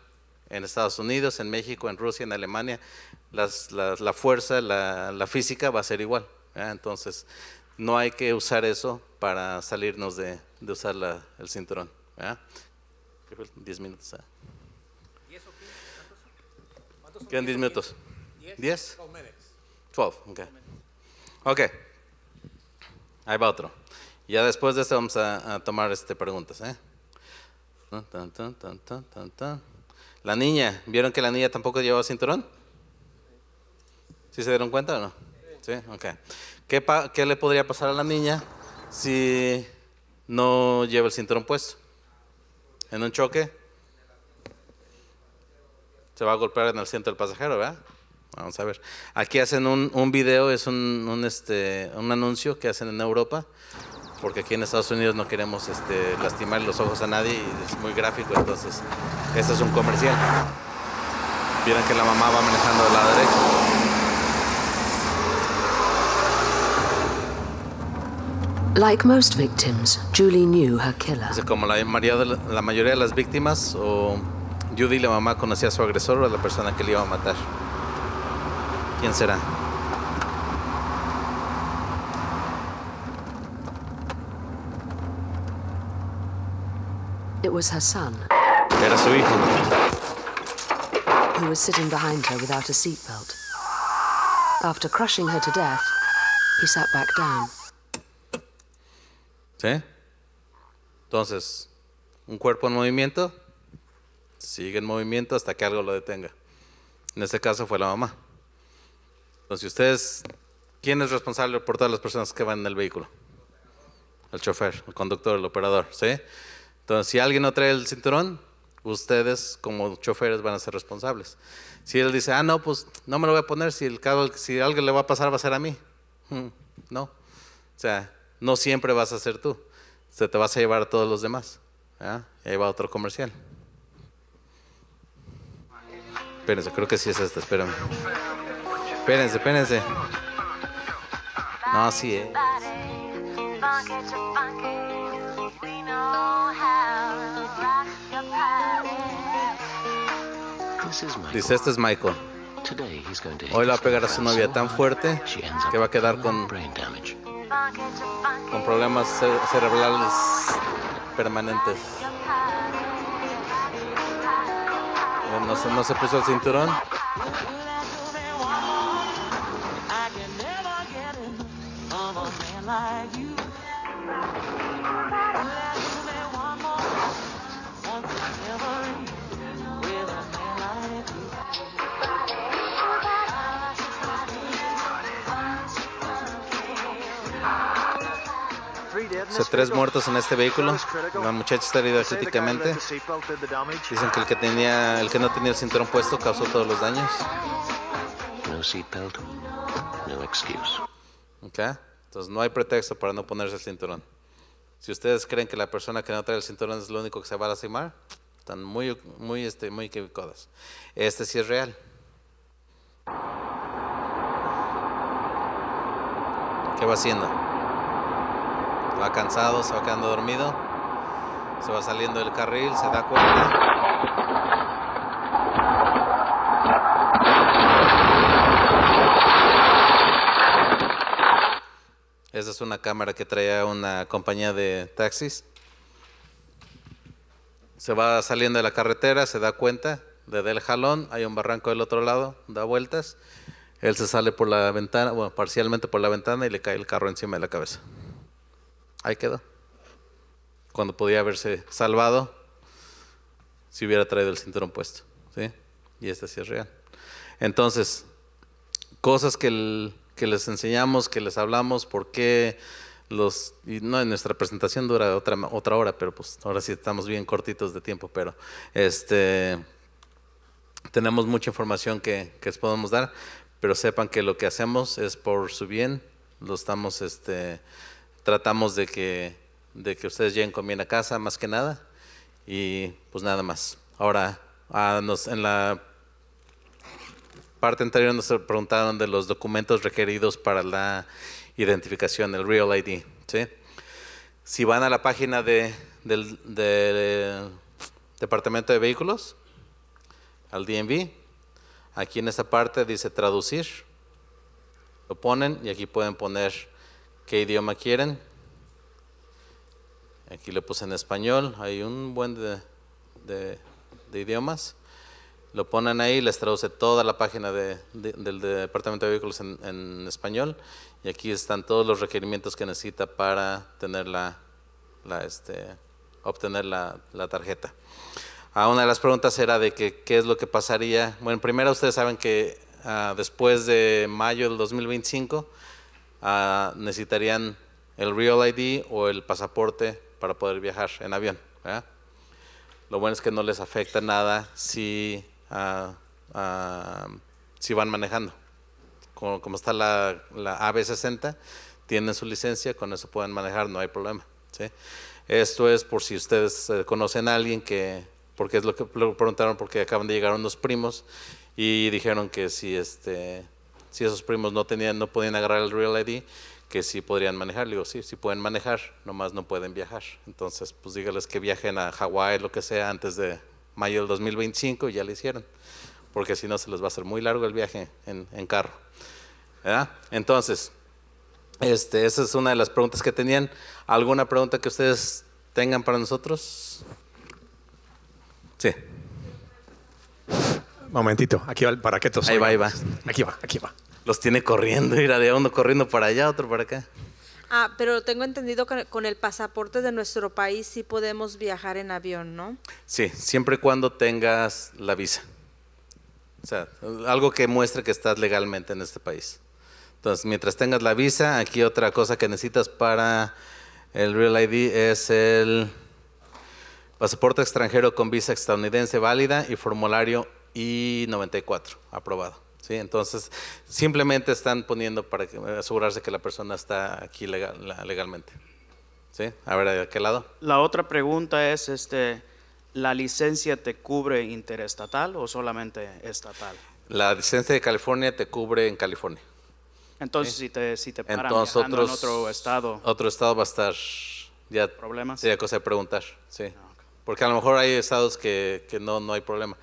en Estados Unidos, en México, en Rusia, en Alemania. la fuerza, la, física va a ser igual. ¿eh? Entonces, no hay que usar eso para salirnos de, usar el cinturón. fue? ¿eh? 10 minutos. ¿eh? Quedan diez minutos. Diez. Twelve minutes. Twelve, ok. Ok. Ahí va otro ya después de esto vamos a, tomar este, preguntas. ¿eh? la niña, ¿vieron que la niña tampoco llevaba cinturón? ¿Sí se dieron cuenta o no? Sí, ok. ¿Qué, le podría pasar a la niña si no lleva el cinturón puesto? ¿En un choque? Se va a golpear en el asiento del pasajero, ¿verdad? Vamos a ver. Aquí hacen un, video, es un, este, un anuncio que hacen en Europa porque aquí en Estados Unidos no queremos este, lastimar los ojos a nadie y es muy gráfico, entonces este es un comercial. Vieron que la mamá va manejando de la derecha. Like most victims, Julie knew her killer. Como la, la mayoría de las víctimas, o Judy, la mamá, conocía a su agresor o a la persona que le iba a matar. ¿Quién será? Era su hijo. Who was sitting behind her without a seatbelt. After crushing her to death, he sat back down. ¿Sí? Entonces, un cuerpo en movimiento sigue en movimiento hasta que algo lo detenga. En este caso fue la mamá. Entonces, ustedes, ¿quién es responsable por todas las personas que van en el vehículo? El chofer, el conductor, el operador, ¿sí? Entonces, si alguien no trae el cinturón, ustedes como choferes van a ser responsables. Si él dice, ah, no, pues no me lo voy a poner, si, el, si algo le va a pasar va a ser a mí. Mm, no. O sea, no siempre vas a ser tú. Se te vas a llevar a todos los demás. Ahí va otro comercial. Espérense, creo que sí es esta, espérenme. Espérense, espérense. No, así es. Dice, este es Michael. Hoy la va a pegar a su novia tan fuerte que va a quedar con, con problemas cerebrales permanentes. Eh, no se, no se puso el cinturón. O tres muertos en este vehículo. La muchacha está herida críticamente. Dicen que el que tenía, el que no tenía el cinturón puesto causó todos los daños. No seatbelt, no excuse. ¿Okay? entonces no hay pretexto para no ponerse el cinturón. Si ustedes creen que la persona que no trae el cinturón es lo único que se va a lastimar, están muy, muy, este, muy equivocados. Este sí es real. ¿Qué va haciendo? Va cansado, se va quedando dormido. Se va saliendo del carril, se da cuenta. Esa es una cámara que traía una compañía de taxis. Se va saliendo de la carretera, se da cuenta, de del jalón, hay un barranco del otro lado, da vueltas. Él se sale por la ventana, bueno, parcialmente por la ventana y le cae el carro encima de la cabeza ahí quedó. Cuando podía haberse salvado si hubiera traído el cinturón puesto. Y esta sí es real. Entonces, cosas que, les enseñamos, que les hablamos, por qué los y no en nuestra presentación dura otra otra hora pero pues ahora sí estamos bien cortitos de tiempo pero este tenemos mucha información que, que les podemos dar pero sepan que lo que hacemos es por su bien lo estamos este tratamos de que, de que ustedes lleguen con bien a casa, más que nada. Y pues nada más. Ahora, ah, en la parte anterior nos preguntaron de los documentos requeridos para la identificación, el Real ID. Si van a la página de, del, del Departamento de Vehículos, al DMV, aquí en esta parte dice traducir, lo ponen y aquí pueden poner ¿Qué idioma quieren? Aquí le puse en español, hay un buen de, de, idiomas. Lo ponen ahí, les traduce toda la página del Departamento de Vehículos en, español. Y aquí están todos los requerimientos que necesita para tener la, este, obtener la, tarjeta. Ah, una de las preguntas era de que, qué es lo que pasaría. Bueno, primero ustedes saben que ah, después de mayo del 2025 Ah, necesitarían el Real ID o el pasaporte para poder viajar en avión. Lo bueno es que no les afecta nada si, ah, ah, si van manejando. Como, como está la, la, AB60, tienen su licencia, con eso pueden manejar, no hay problema. Esto es por si ustedes eh, conocen a alguien que, porque es lo que preguntaron, porque acaban de llegar unos primos y dijeron que si este si esos primos no tenían, no podían agarrar el Real ID, que sí podrían manejar. Le digo, sí, sí pueden manejar, nomás no pueden viajar. Entonces, pues dígales que viajen a Hawái, lo que sea, antes de mayo del 2025, y ya lo hicieron. Porque si no, se les va a hacer muy largo el viaje en, carro. Entonces, este, esa es una de las preguntas que tenían. ¿Alguna pregunta que ustedes tengan para nosotros? Sí. Momentito, aquí va el paraqueto. Ahí va, ahí va. Aquí va, aquí va. Los tiene corriendo, ir de uno corriendo para allá, otro para acá. Ah, pero tengo entendido que con el pasaporte de nuestro país sí podemos viajar en avión, ¿no? Sí, siempre y cuando tengas la visa. O sea, algo que muestre que estás legalmente en este país. Entonces, mientras tengas la visa, aquí otra cosa que necesitas para el Real ID es el pasaporte extranjero con visa estadounidense válida y formulario y 94, aprobado. ¿sí? Entonces, simplemente están poniendo para asegurarse que la persona está aquí legalmente. ¿Sí? A ver, ¿de qué lado? La otra pregunta es, este, ¿la licencia te cubre interestatal o solamente estatal? La licencia de California te cubre en California. Entonces, si te, si te paran en otro estado. Otro estado va a estar ya problemas. Sería cosa de preguntar, sí. Ah, Porque a lo mejor hay estados que, no, no hay problema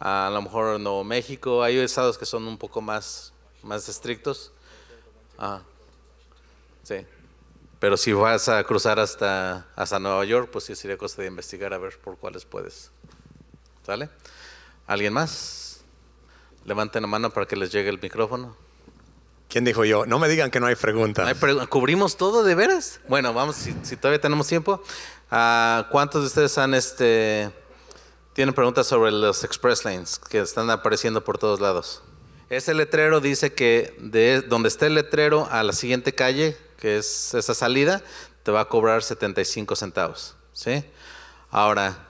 a lo mejor Nuevo México, hay estados que son un poco más, más estrictos. Ah, sí. Pero si vas a cruzar hasta, hasta Nueva York, pues sí sería cosa de investigar a ver por cuáles puedes. ¿Sale? ¿Alguien más? Levanten la mano para que les llegue el micrófono. ¿Quién dijo yo? No me digan que no hay preguntas. ¿Cubrimos todo de veras? Bueno, vamos, si, todavía tenemos tiempo. Ah, ¿Cuántos de ustedes han este, tienen preguntas sobre los express lanes que están apareciendo por todos lados. Ese letrero dice que de donde esté el letrero a la siguiente calle, que es esa salida, te va a cobrar 75 centavos. ¿sí? Ahora,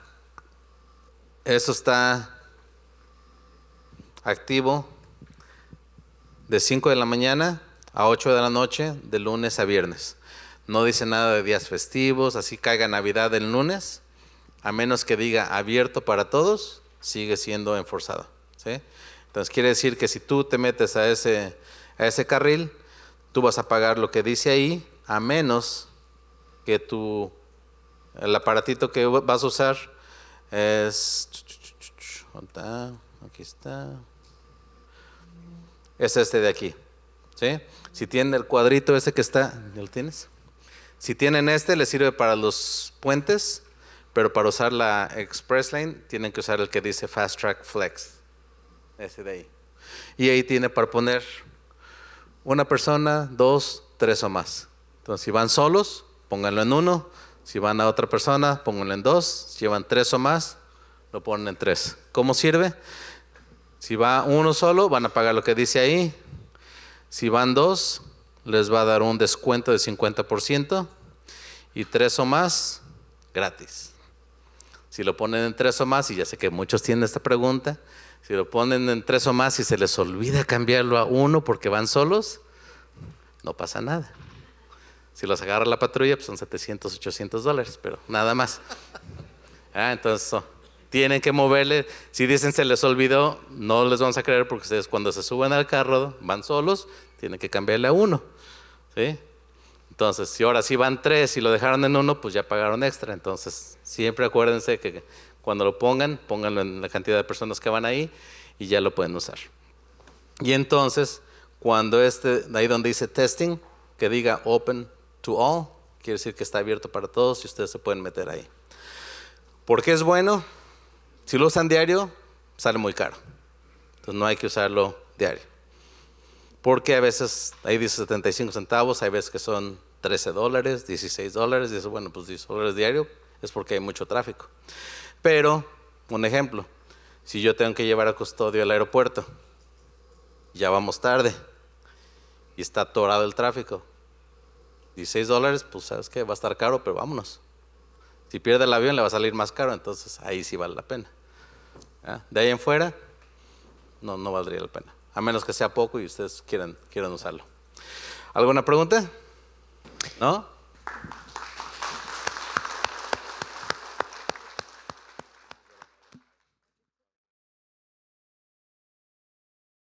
eso está activo de 5 de la mañana a 8 de la noche, de lunes a viernes. No dice nada de días festivos, así caiga Navidad el lunes, a menos que diga abierto para todos, sigue siendo enforzado. Entonces quiere decir que si tú te metes a ese, a ese carril, tú vas a pagar lo que dice ahí, a menos que tu, el aparatito que vas a usar es... Aquí está. Es este de aquí. Si tiene el cuadrito ese que está, ¿ya lo tienes? Si tienen este, le sirve para los puentes pero para usar la Express Lane tienen que usar el que dice Fast Track Flex, ese de ahí. Y ahí tiene para poner una persona, dos, tres o más. Entonces, si van solos, pónganlo en uno. Si van a otra persona, pónganlo en dos. Si llevan tres o más, lo ponen en tres. ¿Cómo sirve? Si va uno solo, van a pagar lo que dice ahí. Si van dos, les va a dar un descuento de 50%. Y tres o más, gratis. Si lo ponen en tres o más, y ya sé que muchos tienen esta pregunta, si lo ponen en tres o más y se les olvida cambiarlo a uno porque van solos, no pasa nada. Si los agarra la patrulla, pues son 700, 800 dólares, pero nada más. Ah, entonces tienen que moverle. Si dicen se les olvidó, no les vamos a creer porque ustedes cuando se suben al carro van solos, tienen que cambiarle a uno. ¿sí? Entonces, si ahora sí van tres y lo dejaron en uno, pues ya pagaron extra. Entonces, siempre acuérdense que cuando lo pongan, pónganlo en la cantidad de personas que van ahí y ya lo pueden usar. Y entonces, cuando este, ahí donde dice testing, que diga open to all, quiere decir que está abierto para todos y ustedes se pueden meter ahí. ¿Por qué es bueno? Si lo usan diario, sale muy caro. Entonces no hay que usarlo diario. Porque a veces ahí dice 75 centavos, hay veces que son 13 dólares, 16 dólares, dice, bueno, pues 10 dólares diario es porque hay mucho tráfico. Pero, un ejemplo, si yo tengo que llevar a custodio al aeropuerto, ya vamos tarde y está atorado el tráfico, 16 dólares, pues sabes que va a estar caro, pero vámonos. Si pierde el avión le va a salir más caro, entonces ahí sí vale la pena. De ahí en fuera, no, no valdría la pena, a menos que sea poco y ustedes quieran, quieran usarlo. ¿Alguna pregunta? 啊。